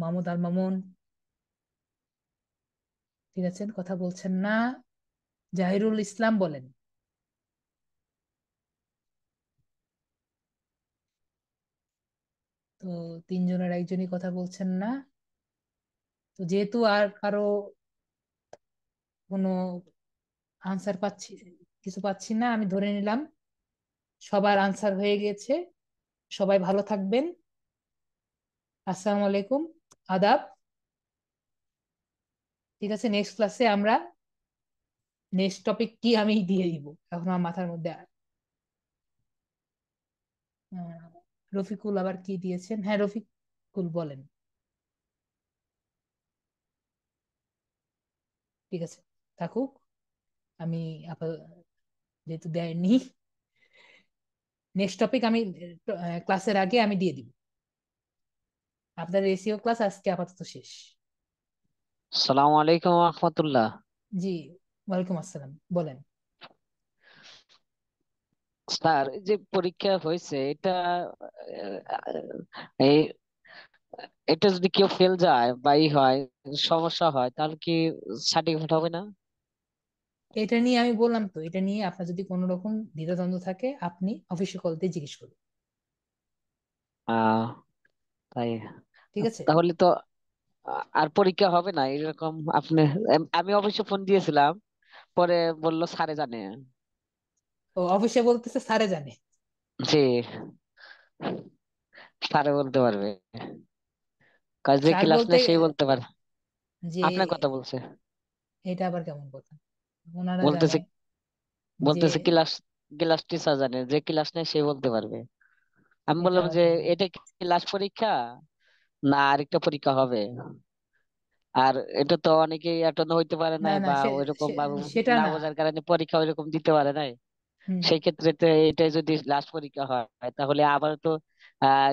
A: মামুদ আর মামুন ঠিক আছে কথা বলছেন না জাহিরুল ইসলাম বলেন তো তিনজনের একজনই কথা বলছেন না তো যেহেতু আর কারো কোনো আনসার পাচ্ছি কিছু পাচ্ছি না আমি ধরে নিলাম সবার আনসার হয়ে গেছে সবাই ভালো থাকবেন আসসালামু আলাইকুম আদাব ঠিক আছে নেক্সট ক্লাসে আমরা নেক্সট টপিক কি আমি দিয়ে দিব এখন আমার মাথার মধ্যে আর রফিকুল আবার কি দিয়েছেন হ্যাঁ রফিকুল বলেন ঠিক আছে থাকুক আমি যেহেতু দেয়নি নেক্সট টপিক আমি ক্লাসের আগে আমি দিয়ে দিব আপনার এসিও ক্লাস আজকে আপাতত শেষ
E: সালাম আলাইকুম রহমতুল্লাহ
A: জি ওয়ালাইকুম আসসালাম বলেন
E: স্যার যে পরীক্ষা হয়েছে এটা এই এটা যদি কেউ ফেল যায় বা ই হয় সমস্যা হয় তাহলে কি সার্টিফিকেট হবে
A: না এটা নিয়ে আমি বললাম তো এটা নিয়ে আপনার যদি কোনো রকম দ্বিধাদ্বন্দ্ব থাকে আপনি অফিসে কল দিয়ে জিজ্ঞেস করুন
E: তাই ঠিক আছে তাহলে তো আর পরীক্ষা হবে না এরকম আপনি আমি অবশ্য ফোন দিয়েছিলাম পরে বললো স্যারে জানে
A: ও অফিসে বলতেছে স্যারে জানে
E: জি স্যারে বলতে পারবে কাজ যে স্যার ক্লাস বলতে নেয় সেই বলতে পারে যে আপনার কথা বলছে
A: এটা আবার কেমন কথা ওনারা বলতেছে জানে যে বলতেছে ক্লাস
E: ক্লাস টিচার জানে যে ক্লাস নেই সেই বলতে পারবে আমি আচ্ছা। এটা বললাম আবার যে কেমন এটা ক্লাস পরীক্ষা না আরেকটা পরীক্ষা হবে আর এটা তো অনেকেই অ্যাটেন্ড হইতে পারে না নাই বা ওইরকম ভাবে সেটা না না বোঝার কারণে পরীক্ষা ওইরকম দিতে পারে নাই সেই ক্ষেত্রে এটা যদি লাস্ট পরীক্ষা হয় তাহলে আবার তো আহ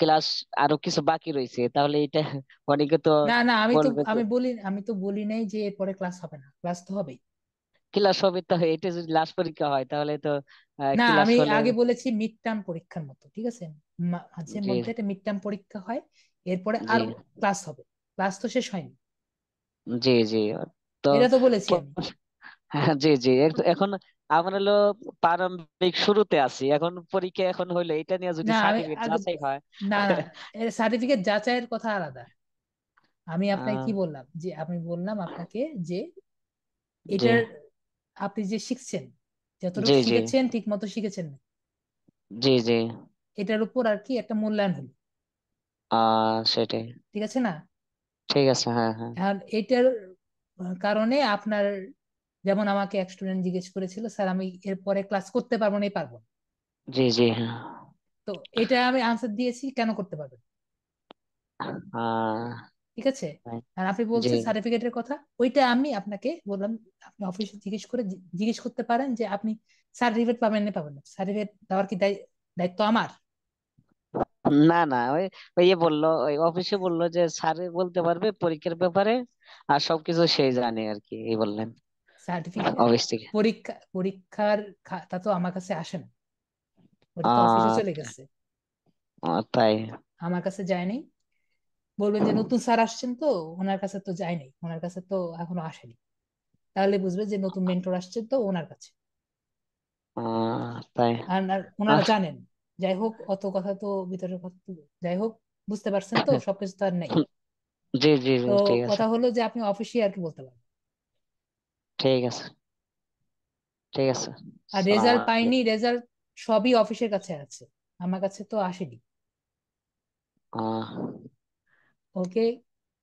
E: ক্লাস আরো কিছু বাকি রয়েছে তাহলে এটা অনেকে তো না না আমি তো আমি
A: বলি আমি তো বলি নাই যে এরপরে ক্লাস হবে না ক্লাস তো হবেই
E: ক্লাস হবে তো এটা যদি লাস্ট পরীক্ষা হয় তাহলে তো না আমি আগে
A: বলেছি মিড টার্ম পরীক্ষার মতো ঠিক আছে মাঝে মধ্যে একটা মিড টার্ম পরীক্ষা হয় এরপরে আর ক্লাস হবে ক্লাস তো শেষ হয়নি
E: জি জি তো এটা তো বলেছি আমি হ্যাঁ, জি জি এখন আমরা হলো প্রারম্ভিক শুরুতে আছি এখন পরীক্ষা এখন হলো এটা নিয়ে যদি না, আমি- সার্টিফিকেট যাচাই হয়
A: না না সার্টিফিকেট যাচাইয়ের কথা আলাদা আমি আপনাকে কি বললাম যে আমি বললাম আপনাকে যে জি এটার আপনি যে শিখছেন যতটুকু জি শিখেছেন ঠিক মতো শিখেছেন না জি জি এটার উপর আর কি একটা মূল্যায়ন হলো
E: আহ সেটাই ঠিক আছে না ঠিক আছে হ্যাঁ হ্যাঁ
A: এটার কারণে আপনার যেমন আমাকে এক স্টুডেন্ট জিজ্ঞেস করেছিল স্যার আমি এরপরে ক্লাস করতে পারবো না পারবো
E: জি জি হ্যাঁ।
A: তো এটা আমি আনসার দিয়েছি কেন করতে পারবেন ঠিক আছে হ্যাঁ। আর আপনি বলছেন সার্টিফিকেটের কথা ওইটা আমি আপনাকে বললাম আপনি অফিসে জিজ্ঞেস করে জিজ্ঞেস করতে পারেন যে আপনি সার্টিফিকেট পাবেন না পাবেন না সার্টিফিকেট দেওয়ার কি দায়িত্ব আমার
E: না না ওই ওই ইয়ে বললো ওই অফিসে বললো যে স্যার বলতে পারবে পরীক্ষার ব্যাপারে আর সবকিছু সেই জানে আর কি এই বললেন
A: সার্টিফিকেট হ্যাঁ, পরীক্ষা পরীক্ষার খাতা তো আমার কাছে আসে না চলে গেছে তাই আমার কাছে যায়নি বলবেন যে নতুন স্যার আসছেন তো ওনার কাছে তো যায়নি ওনার কাছে তো এখনো আসেনি তাহলে বুঝবে যে নতুন মেন্টর আসছে তো ওনার কাছে আর ওনারা জানেন যাই হোক অত কথা তো ভিতরের কথা যাই হোক বুঝতে পারছেন তো হ্যাঁ। সবকিছু তো আর নেই
E: জি জি তো কথা
A: হলো যে আপনি আর কি বলতে পারবেন
E: ঠিক আছে ঠিক আছে আর রেজাল্ট
A: পাইনি রেজাল্ট সবই অফিসের কাছে আছে আমার কাছে তো আসেনি ওকে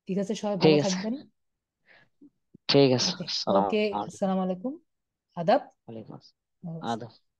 A: ঠিক আছে সবাই ভালো থাকবেন
E: ঠিক আছে ওকে
A: আসসালামু আলাইকুম আদাব ওয়ালাইকুম আদাব